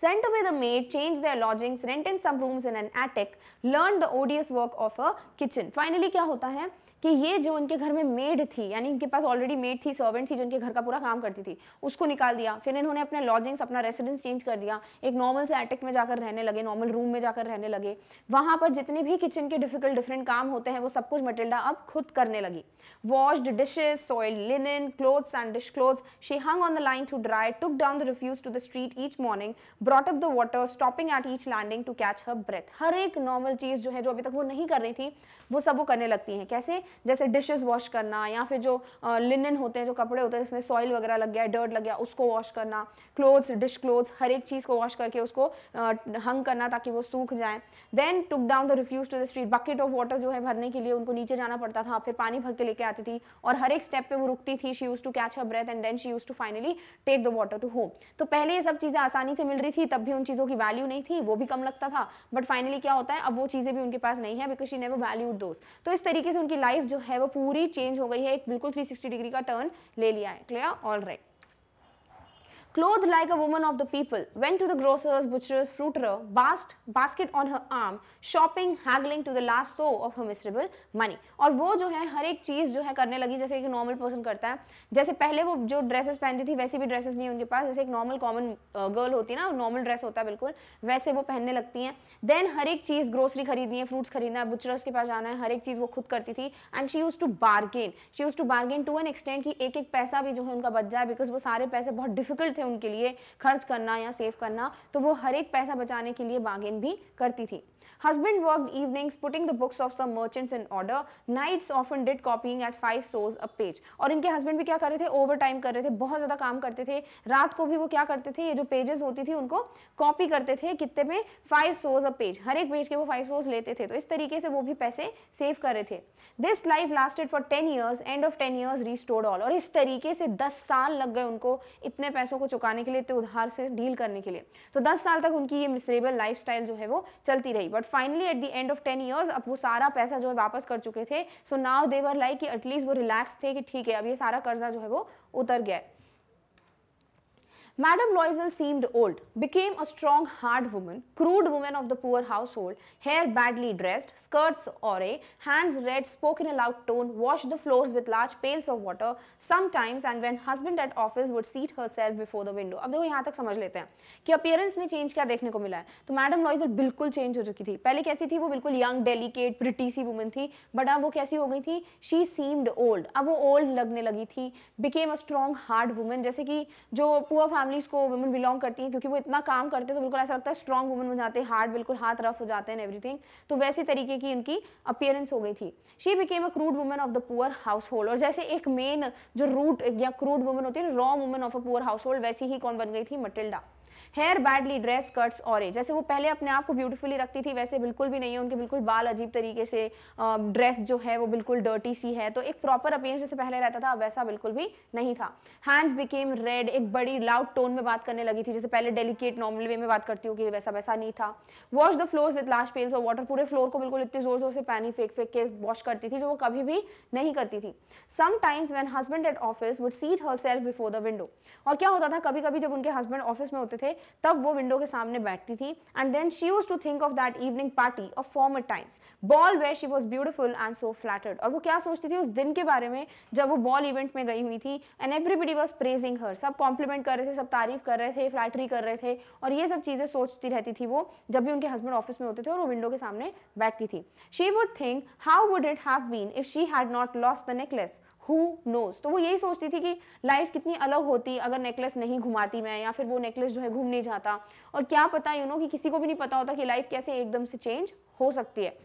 sent away the maid, changed their lodgings, rented some rooms in an attic, learned the odious work of a kitchen. Finally क्या होता है कि ये जो उनके घर में मेड थी यानी इनके पास ऑलरेडी मेड थी सर्वेंट थी जो उनके घर का पूरा काम करती थी उसको निकाल दिया फिर इन्होंने अपने लॉजिंग्स अपना रेसिडेंस चेंज कर दिया एक नॉर्मल से एटिक में जाकर रहने लगे नॉर्मल रूम में जाकर रहने लगे वहां पर जितने भी किचन के डिफिकल्ट डिफरेंट काम होते हैं वो सब कुछ मटिल्डा अब खुद करने लगी washed dishes soil linen clothes and dish clothes she hung on the line to dry took down the refuse to the street each morning brought up the water stopping at each landing to catch her breath हर एक normal चीज़ जो है जो अभी तक वो नहीं कर रही थी वो सब वो करने लगती हैं कैसे जैसे डिशेज वॉश करना या फिर जो लिनन होते हैं जो कपड़े होते हैं जिसमें सॉइल वगैरह लग गया डर्ट लग गया उसको वॉश करना क्लोथ्स डिश क्लोथ्स हर एक चीज़ को वॉश करके उसको हंग करना ताकि वो सूख जाए then took down the refuse to the street bucket of water जो है भरने के लिए उनको नीचे जाना पड़ता था फिर पानी भर के लेके आती थी और हर एक स्टेप पे वो रुकती थी she use to catch her breath and then she use to finally take the water to home तो पहले ये सब चीज़ें आसानी से मिल रही थी थी तब भी उन चीज़ों की वैल्यू नहीं थी वो भी कम लगता था बट फाइनली क्या होता है अब वो चीज़ें भी उनके पास नहीं है बिकॉज शी नेवर वैल्यूड दोस्त तो इस तरीके से उनकी लाइफ जो है वो पूरी चेंज हो गई है एक बिल्कुल थ्री डिग्री का टर्न ले लिया है clear all right clothed like a woman of the people, went to the grocer's, butcher's, fruiterer, bast, basket on her arm, shopping, haggling to the last sow of her miserable money. और वो जो है हर एक चीज़ जो है करने लगी जैसे एक नॉर्मल पर्सन करता है जैसे पहले वो जो ड्रेसेस पहनती थी वैसी भी ड्रेसेस नहीं है उनके पास जैसे एक नॉर्मल कॉमन गर्ल होती है ना नॉर्मल ड्रेस होता है बिल्कुल वैसे वो पहनने लगती हैं देन हर एक चीज़ ग्रोसरी खरीदनी है फ्रूट्स खरीदना है बुचरर्स के पास जाना है हर एक चीज़ वो खुद करती थी and she use to bargain she use to bargain to an extent कि एक एक पैसा भी जो है उनका बच जाए बिकॉज वो सारे पैसे बहुत डिफिकल्ट थे उनके लिए खर्च करना या सेव करना तो वो हर एक पैसा बचाने के लिए बागेन भी करती थी Husband worked evenings putting the books of some merchants in order. Knights often did copying at five sous a page और इनके हस्बैंड भी क्या कर रहे थे ओवर टाइम कर रहे थे बहुत ज़्यादा काम करते थे रात को भी वो क्या करते थे ये जो पेजेस होती थी उनको कॉपी करते थे कितने में फाइव सोज अ पेज हर एक पेज के वो फाइव सोज लेते थे तो इस तरीके से वो भी पैसे सेव कर रहे थे this life lasted for ten years end of ten years restored all और इस तरीके से दस साल लग गए उनको इतने पैसों को चुकाने के लिए इतने उधार से डील करने के लिए तो दस साल तक उनकी ये मिसरेबल लाइफ जो है वो चलती रही but finally at the end of ten years अब वो सारा पैसा जो है वापस कर चुके थे सो नाव देवर लाइक कि एटलीस्ट वो रिलैक्स थे कि ठीक है अब ये सारा कर्जा जो है वो उतर गया है Madame Loisel seemed old, became a strong, hard woman, crude woman of the poor household, hair badly dressed, skirts awry, hands red, spoke in a loud tone, washed the floors with large pails of water sometimes and when husband at office would seat herself before the window. अब देखो यहाँ तक समझ लेते हैं कि appearance में change क्या देखने को मिला है तो मैडम लॉइजल बिल्कुल चेंज हो चुकी थी पहले कैसी थी वो बिल्कुल यंग डेलिकेट प्रिटी सी वुमन थी बट अब वो कैसी हो गई थी शी सीम्ड ओल्ड अब वो ओल्ड लगने लगी थी became a strong hard woman जैसे कि जो पुअर फैमिली फैमिलीज को वुमेन बिलोंग करती हैं क्योंकि वो इतना काम करते हैं तो बिल्कुल ऐसा लगता है स्ट्रॉन्ग वुमेन हो जाते हैं हार्ड बिल्कुल हाथ रफ हो जाते हैं एवरीथिंग तो वैसे तरीके की उनकी अपियरेंस हो गई थी she became a crude women of the poor household और जैसे एक मेन जो रूट या क्रूड वुमेन होती है raw women of a poor household वैसी ही कौन बन गई थी Mathilde hair badly dress cuts और जैसे वो पहले अपने आप को ब्यूटीफुली रखती थी वैसे बिल्कुल भी नहीं है उनके बिल्कुल बाल अजीब तरीके से ड्रेस जो है वो बिल्कुल डर्टी सी है तो एक प्रॉपर अपीयरेंस जैसे पहले रहता था वैसा बिल्कुल भी नहीं था हैंड्स बिकेम रेड एक बड़ी लाउड टोन में बात करने लगी थी जैसे पहले डेलीकेट नॉर्मल वे में बात करती हूँ कि वैसा वैसा नहीं था wash the floors with last pails और वाटर पूरे फ्लोर को बिल्कुल इतने जोर जोर से पानी फेंक फेंक के वॉश करती थी जो वो कभी भी नहीं करती थी sometimes when husband at office would sit herself before the window और क्या होता था कभी कभी जब उनके हस्बैंड ऑफिस में होते थे तब वो विंडो के सामने बैठती थी and then she use to think of that evening party of former times ball where she was beautiful and so flattered और वो क्या सोचती थी उस दिन के बारे में जब वो बॉल इवेंट में गई हुई थी and everybody was praising her सब कॉम्प्लीमेंट कर रहे थे सब तारीफ कर रहे थे फ्लैटरी कर रहे थे और ये सब चीज़ें सोचती रहती थी वो जब भी उनके हस्बैंड ऑफिस में होते थे और वो विंडो के सामने बैठती थी she would think how would it have been if she had not lost the necklace who knows तो वो यही सोचती थी कि लाइफ कितनी अलग होती अगर नेकलेस नहीं घुमाती मैं या फिर वो नेकलेस जो है घूम नहीं जाता और क्या पता यू नो कि किसी को भी नहीं पता होता कि लाइफ कैसे एकदम से चेंज हो सकती है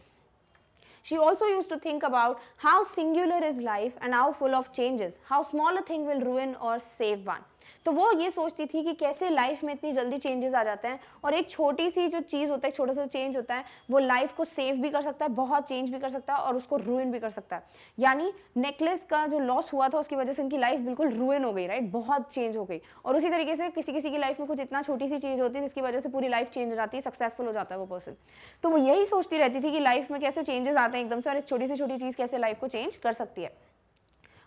she also use to think about how singular is life and how full of changes how small thing will ruin और सेव वन तो वो ये सोचती थी कि कैसे लाइफ में इतनी जल्दी चेंजेस आ जाते हैं और एक छोटी सी जो चीज़ होता है छोटा सा चेंज होता है वो लाइफ को सेव भी कर सकता है बहुत चेंज भी कर सकता है और उसको रूइन भी कर सकता है यानी नेकलेस का जो लॉस हुआ था उसकी वजह से उनकी लाइफ बिल्कुल रूइन हो गई राइट बहुत चेंज हो गई और उसी तरीके से किसी किसी की लाइफ में कुछ इतना छोटी सी चीज़ होती है जिसकी वजह से पूरी लाइफ चेंज हो जाती है सक्सेसफुल हो जाता है वो पर्सन तो वो यही सोचती रहती थी कि लाइफ में कैसे चेंजेस आते हैं एकदम से और एक छोटी सी छोटी चीज़ कैसे लाइफ को चेंज कर सकती है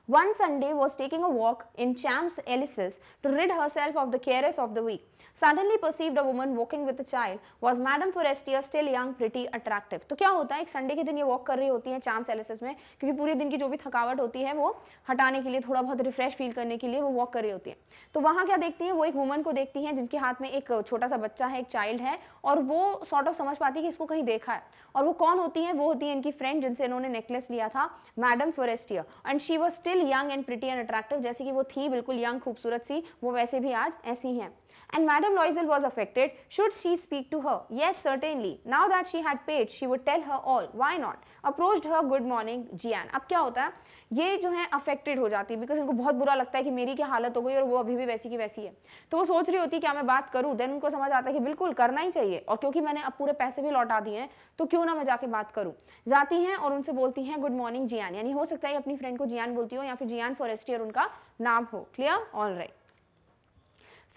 One Sunday was taking a walk in Champs Elysees to rid herself of the cares of the week. Suddenly perceived a woman walking with a child was madam Forestier still young pretty attractive तो क्या होता है एक Sunday के दिन ये walk कर रही होती है चांस एलिसिस में क्योंकि पूरे दिन की जो भी थकावट होती है वो हटाने के लिए थोड़ा बहुत रिफ्रेश फील करने के लिए वो वॉक कर रही होती है तो वहाँ क्या देखती है वो एक वुमन को देखती है जिनके हाथ में एक छोटा सा बच्चा है एक चाइल्ड है और वो सॉर्ट ऑफ समझ पाती है कि इसको कहीं देखा है और वो कौन होती है वो होती है इनकी फ्रेंड जिनसे इन्होंने नेकलेस लिया था madam Forestier and she was still young and pretty and attractive जैसे कि वो थी बिल्कुल यंग खूबसूरत सी वो वैसे भी आज ऐसी हैं and Madame Loisel was affected. Should she speak to her? Yes, certainly. Now that she had paid, she would tell her all. Why not? Approached her, good morning, Jian. अब क्या होता है ये जो है अफेक्टेड हो जाती है बिकॉज इनको बहुत बुरा लगता है कि मेरी क्या हालत हो गई और वो अभी भी वैसी की वैसी है तो वो सोच रही होती है क्या मैं बात करूँ देन उनको समझ आता है कि बिल्कुल करना ही चाहिए और क्योंकि मैंने अब पूरे पैसे भी लौटा दिए हैं तो क्यों ना मैं जाके बात करूँ जाती हैं और उनसे बोलती हैं गुड मॉर्निंग जियान यानी हो सकता है अपनी फ्रेंड को जियान बोलती हो या फिर जियान फॉरेस्टियर उनका नाम हो clear all right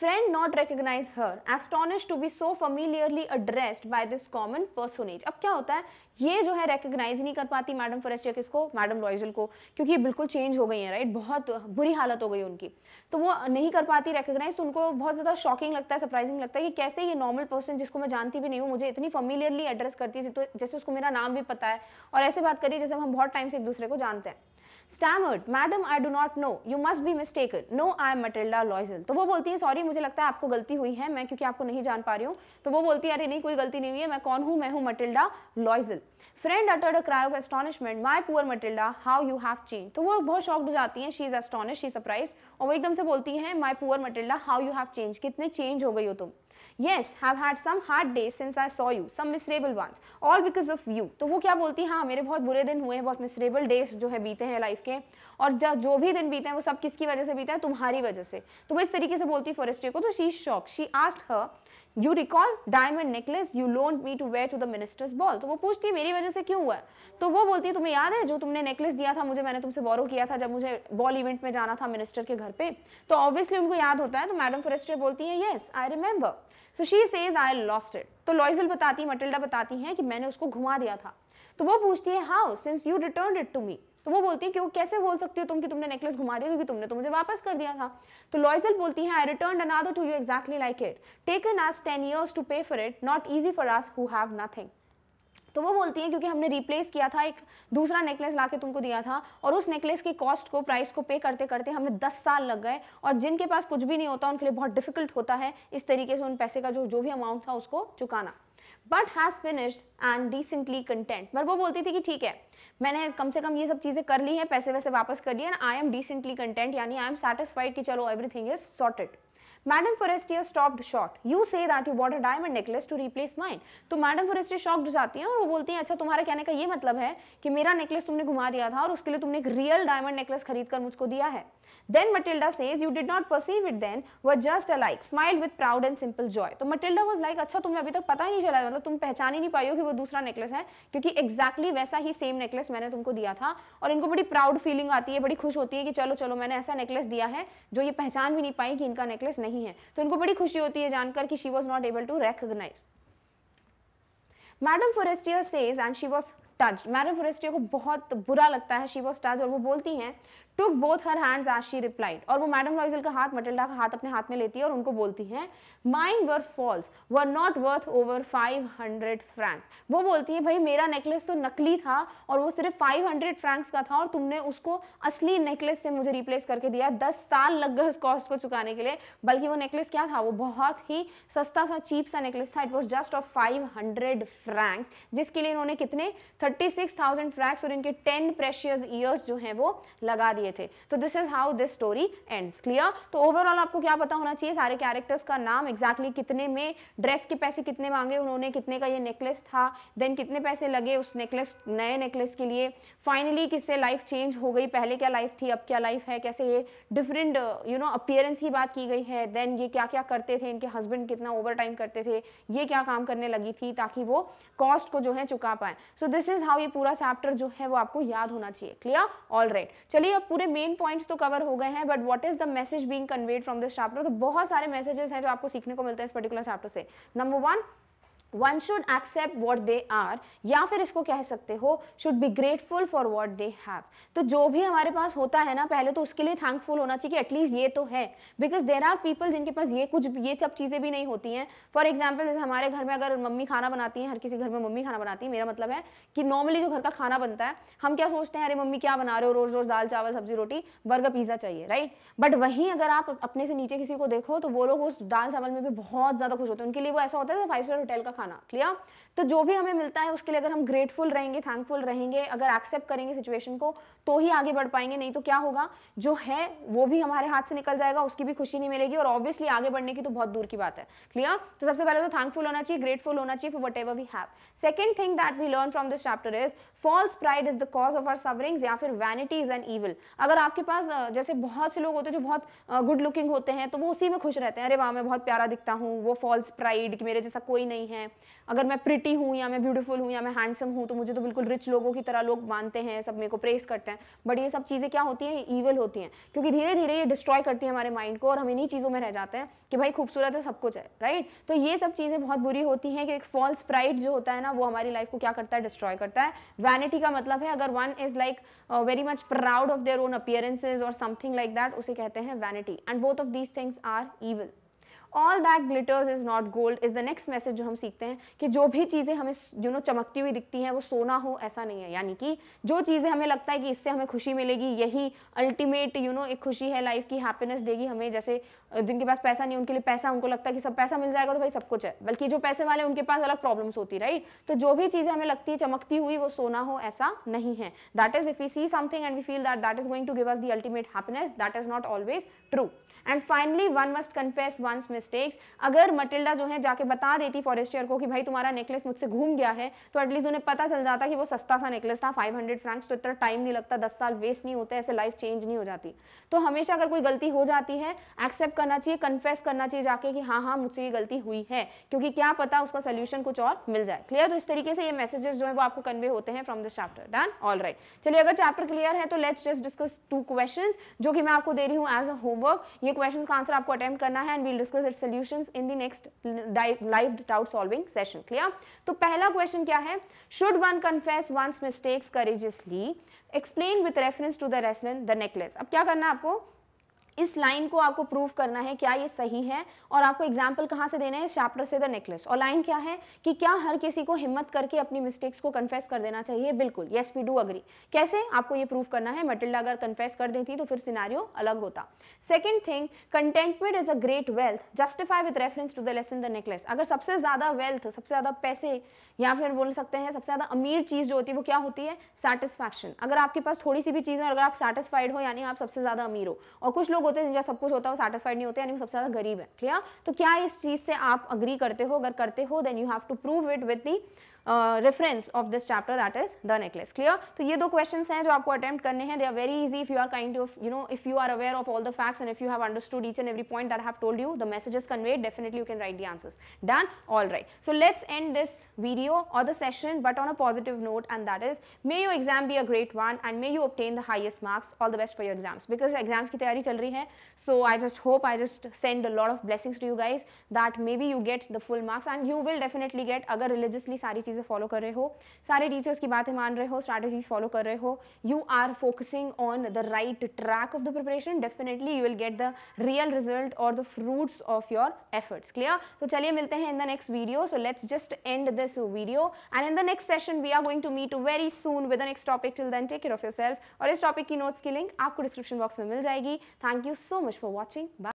Friend not recognize her, astonished to be so familiarly addressed by this common personage. ab kya hota hai ये जो है recognize नहीं कर पाती मैडम फॉरेस्टिया किसको मैडम लॉइजल को क्योंकि ये बिल्कुल चेंज हो गई है राइट बहुत बुरी हालत हो गई उनकी तो वो नहीं कर पाती रिकग्नाइज तो उनको बहुत ज़्यादा शॉकिंग लगता है सरप्राइजिंग लगता है कि कैसे ये नॉर्मल पर्सन जिसको मैं जानती भी नहीं हूँ मुझे इतनी फमिलियरली एड्रेस करती थी तो जैसे उसको मेरा नाम भी पता है और ऐसे बात करिए जैसे हम बहुत टाइम से एक दूसरे को जानते हैं stammered madam I do not know you must be mistaken no I am Mathilde Loisel तो वो बोलती है सॉरी मुझे लगता है आपको गलती हुई है मैं क्योंकि आपको नहीं जान पा रही हूँ तो वो बोलती है अरे नहीं कोई गलती नहीं हुई है मैं कौन हूँ मैं हूँ Mathilde Loisel friend uttered a cry of astonishment my poor Mathilde how you have change तो वो बहुत शॉक्ड हो जाती हैं she is astonish she surprise और वो एकदम से बोलती हैं my poor Mathilde how you have change कितने चेंज हो गई हो तुम yes have had some hard days since I saw you some miserable ones all because of you तो वो क्या बोलती है हाँ मेरे बहुत बुरे दिन हुए हैं बहुत मिसरेबल डेज जो है बीते हैं लाइफ के और जब जो भी दिन बीते हैं वो सब किसकी वजह से बीते हैं तुम्हारी वजह से तो वो इस तरीके से बोलती है फॉरेस्ट्री को तो she shock she asked her you recall diamond necklace you loan me to wear to the minister's ball तो वो पूछती है मेरी वजह से क्यों हुआ तो वो बोलती है तुम्हें याद है जो तुमने नेकलेस दिया था मुझे मैंने तुमसे बोरो किया था जब मुझे बॉल इवेंट में जाना था मिनिस्टर के घर पे तो ऑब्वियसली उनको याद होता है तो मैडम फॉरेस्टर बोलती है yes I remember so she says I lost it तो लॉइजल बताती मटिल्डा बताती है कि मैंने उसको घुमा दिया था तो वो पूछती है how since you return it to me तो वो बोलती है कि वो कैसे बोल सकती हो तुम कि तुमने नेकलेस घुमा दिया क्योंकि तुमने तो मुझे वापस कर दिया था तो लॉयजल बोलती है I return another to you exactly like it taken us ten years to pay for it not easy for us who have nothing तो वो बोलती है क्योंकि हमने रिप्लेस किया था एक दूसरा नेकलेस ला तुमको दिया था और उस नेकलेस की कॉस्ट को प्राइस को पे करते करते हमें दस साल लग गए और जिनके पास कुछ भी नहीं होता उनके लिए बहुत डिफिकल्ट होता है इस तरीके से उन पैसे का जो जो भी अमाउंट था उसको चुकाना but has finished and decently content पर वो बोलती थी कि ठीक है मैंने कम से कम ये सब चीज़ें कर ली हैं पैसे वैसे वापस कर लिए and I am decently content यानी आई एम सेटिस्फाइड कि चलो everything is sorted madam Forestier stopped short you say that you bought a diamond necklace to replace mine तो मैडम फोरेस्टियर शॉक्ड जाती हैं और वो बोलती हैं अच्छा तुम्हारा कहने का ये मतलब है कि मेरा नेकलेस तुमने घुमा दिया था और उसके लिए तुमने एक रियल डायमंड नेकलेस खरीद कर मुझको दिया है Then Matilda says, you did not perceive it then, were just alike, smiled with proud and simple joy. So तो Matilda was like, अच्छा तुम्हें अभी तक पता ही नहीं चला मतलब तुम पहचान ही नहीं पाई हो कि वो दूसरा नेकलेस है क्योंकि exactly वैसा ही same नेकलेस मैंने तुमको दिया था और इनको बड़ी proud feeling आती है बड़ी खुश होती है कि चलो चलो मैंने ऐसा नेकलेस दिया है जो ये पहचान भी नहीं पाई कि इनका नेकलेस नहीं है तो इनको बड़ी खुशी होती है जानकर कि she was not able to recognize madam Forestier says and she was touch madam Forestier को बहुत बुरा लगता है शी वॉज टच और वो बोलती हैं took both her hands as she replied और वो मैडम लॉइजल का हाथ मटिल्डा का हाथ अपने हाथ में लेती है और उनको बोलती है mine were false were not worth over 500 francs वो बोलती है भाई मेरा नेकलेस तो नकली था और वो सिर्फ 500 फ्रैंक्स का था और तुमने उसको असली नेकलेस से मुझे रिप्लेस करके दिया दस साल लग गए उस कॉस्ट को चुकाने के लिए बल्कि वो नेकलेस क्या था वो बहुत ही सस्ता सा चीप सा नेकलेस था it was just of five hundred francs जिसके लिए इन्होंने कितने थर्टी सिक्स थाउजेंड फ्रैंक्स और इनके टेन प्रेशियस ईयर्स जो है वो लगा दिए दिए थे तो this is how this story ends clear तो ओवरऑल आपको क्या पता होना चाहिए सारे कैरेक्टर्स का नाम एग्जैक्टली exactly कितने में ड्रेस के पैसे कितने मांगे उन्होंने कितने का ये नेकलेस था देन कितने पैसे लगे उस नेकलेस नए नेकलेस के लिए फाइनली किससे लाइफ चेंज हो गई पहले क्या लाइफ थी अब क्या लाइफ है कैसे ये डिफरेंट यू नो अपियरेंस की बात की गई है देन ये क्या क्या करते थे इनके हस्बैंड कितना ओवर टाइम करते थे ये क्या काम करने लगी थी ताकि वो कॉस्ट को जो है चुका पाए सो दिस इज हाउ ये पूरा चैप्टर जो है वो आपको याद होना चाहिए क्लियर ऑल राइट चलिए अब पूरे मेन पॉइंट्स तो कवर हो गए हैं but what is the message being conveyed from this chapter तो बहुत सारे मैसेजेस हैं जो आपको सीखने को मिलते हैं इस पर्टिकुलर चैप्टर से number one one should accept what they are या फिर इसको कह सकते हो should be grateful for what they have तो जो भी हमारे पास होता है ना पहले तो उसके लिए थैंकफुल होना चाहिए कि एटलीस्ट ये तो है बिकॉज देर आर पीपल जिनके पास ये कुछ ये सब चीज़ें भी नहीं होती हैं फॉर एग्जाम्पल जैसे हमारे घर में अगर मम्मी खाना बनाती हैं हर किसी घर में मम्मी खाना बनाती है मेरा मतलब है कि नॉर्मली जो घर का खाना बनता है हम क्या सोचते हैं अरे मम्मी क्या बना रहे हो रोज़ रोज़ दाल चावल सब्जी रोटी बर्गर पिज़्ज़ा चाहिए राइट बट वहीं अगर आप अपने से नीचे किसी को देखो तो वो लोग उस दाल चावल में भी बहुत ज़्यादा खुश होते हैं उनके लिए वो ऐसा होता है फाइव स्टार होटल का खाना क्लियर तो जो भी हमें मिलता है उसके लिए अगर हम ग्रेटफुल रहेंगे थैंकफुल रहेंगे अगर एक्सेप्ट करेंगे सिचुएशन को तो ही आगे बढ़ पाएंगे नहीं तो क्या होगा जो है वो भी हमारे हाथ से निकल जाएगा उसकी भी खुशी नहीं मिलेगी और ऑब्वियसली आगे बढ़ने की तो बहुत दूर की बात है क्लियर तो सबसे पहले तो थैंकफुल होना चाहिए ग्रेटफुल होना चाहिए for whatever we have second thing that we learn from this chapter is false pride is the cause of our sufferings या फिर वैनिटी इज एन ईविल अगर आपके पास जैसे बहुत से लोग होते हैं जो बहुत गुड लुकिंग होते हैं तो वो उसी में खुश रहते हैं अरे वाह मैं बहुत प्यारा दिखता हूँ वो फॉल्स प्राइड कि मेरे जैसा कोई नहीं है अगर मैं प्रिटी हूँ या मैं ब्यूटीफुल हूँ या मैं हैंडसम हूँ तो मुझे तो बिल्कुल रिच लोगों की तरह लोग मानते हैं सब मेरे को प्रेस करते हैं बट ये सब चीज़ें क्या होती हैं ईवल होती हैं क्योंकि धीरे धीरे ये डिस्ट्रॉय करती है हमारे माइंड को और हम इन्हीं चीज़ों में रह जाते हैं कि भाई खूबसूरत है सब कुछ है राइट तो ये सब चीज़ें बहुत बुरी होती हैं कि एक फॉल्स प्राइड जो होता है ना वो हमारी लाइफ को क्या करता है डिस्ट्रॉय करता है वैनिटी का मतलब है अगर one is like very much proud of their own appearances और समथिंग लाइक दैट उसे कहते हैं vanity and both of these things are evil all that glitters is not gold is the next message जो हम सीखते हैं कि जो भी चीज़ें हमें यू नो चमकती हुई दिखती हैं वो सोना हो ऐसा नहीं है यानी कि जो चीज़ें हमें लगता है कि इससे हमें खुशी मिलेगी यही अल्टीमेट यू नो एक खुशी है लाइफ की हैप्पीनेस देगी हमें जैसे जिनके पास पैसा नहीं उनके लिए पैसा उनको लगता है कि सब पैसा मिल जाएगा तो भाई सब कुछ है बल्कि जो पैसे वाले उनके पास अलग प्रॉब्लम्स होती राइट तो जो भी चीज़ें हमें लगती है चमकती हुई वो सोना हो ऐसा नहीं है that is if you see something and we feel that that is going to give us the ultimate happiness that is not always true and finally one must confess one's mistakes अगर Matilda जो है जाके बता देती Forestier को कि भाई तुम्हारा नेकलेस मुझसे घूम गया है तो एटलीस्ट उन्हें पता चल जाता कि वो सस्ता सा नेकलेस था 500 फ्रैंक्स तो इतना टाइम नहीं लगता दस साल वेस्ट नहीं होता ऐसे लाइफ चेंज नहीं हो जाती तो हमेशा अगर कोई गलती हो जाती है एक्सेप्ट करना चाहिए कन्फेस करना चाहिए जाके कि हाँ हाँ मुझसे ये गलती हुई है क्योंकि क्या पता उसका सोल्यूशन कुछ और मिल जाए क्लियर तो इस तरीके से ये मैसेजेस जो है वो आपको कन्वे होते हैं from this chapter done all right चलिए अगर चैप्टर क्लियर है तो let's just discuss two question जो कि मैं आपको दे रही हूँ एज अ होमवर्क ये ये क्वेश्चन का आंसर आपको अटेम्प्ट करना है and we'll discuss it solution in the next live doubt solving session clear तो पहला क्वेश्चन क्या है should one confess one's mistakes courageously explain with reference to the lesson the necklace अब क्या करना है आपको इस लाइन को आपको प्रूव करना है क्या ये सही है और आपको एग्जाम्पल कहाँ से देना है चैप्टर से द नेकलेस और लाइन क्या है कि क्या हर किसी को हिम्मत करके अपनी मिस्टेक्स को कन्फेस कर देना चाहिए बिल्कुल येस वी डू अग्री कैसे आपको ये प्रूव करना है मटिल्डा अगर कन्फेस कर देती तो फिर सिनारियो अलग होता second thing contentment is a great wealth justify with reference to the lesson the necklace अगर सबसे ज़्यादा वेल्थ सबसे ज़्यादा पैसे या फिर बोल सकते हैं सबसे ज़्यादा अमीर चीज़ जो होती है वो क्या होती है सेटिस्फैक्शन अगर आपके पास थोड़ी सी भी चीज़ है अगर आप सेटिस्फाइड हो यानी आप सबसे ज़्यादा अमीर हो और कुछ लोग होते हैं जिनका सब कुछ होता है वो सेटिस्फाइड नहीं होते यानी वो सबसे ज़्यादा गरीब है क्लियर तो क्या इस चीज़ से आप अग्री करते हो अगर करते हो then you have to prove it with the reference of this chapter that is the necklace clear तो ये दो क्वेश्चन हैं जो आपको अटेम्प्ट करने हैं they are very easy if you are kind of you know if you are aware of all the facts and if you have understood each and every point that have told you the messages conveyed definitely you can write the answers done all right so let's end this video और the session but on a positive note and that is may you exam be a great one and may you obtain the highest marks all the best for your exams because exams की तैयारी चल रही है so I just hope I just send a lot of blessings to you guys that may be you get the full marks and you will definitely get अगर religiously सारी चीज़ें follow कर रहे हो सारे टीचर्स की बातें मान रहे हो स्ट्रैटेजीज फॉलो कर रहे हो you are focusing on the right track of the preparation definitely you will get the real result और the fruits of your efforts clear तो चलिए मिलते हैं in the next video so let's just end this video and in the next session we are going to meet very soon with the next topic till then take care of your और इस topic की notes की link आपको description box में मिल जाएगी thank you so much for watching bye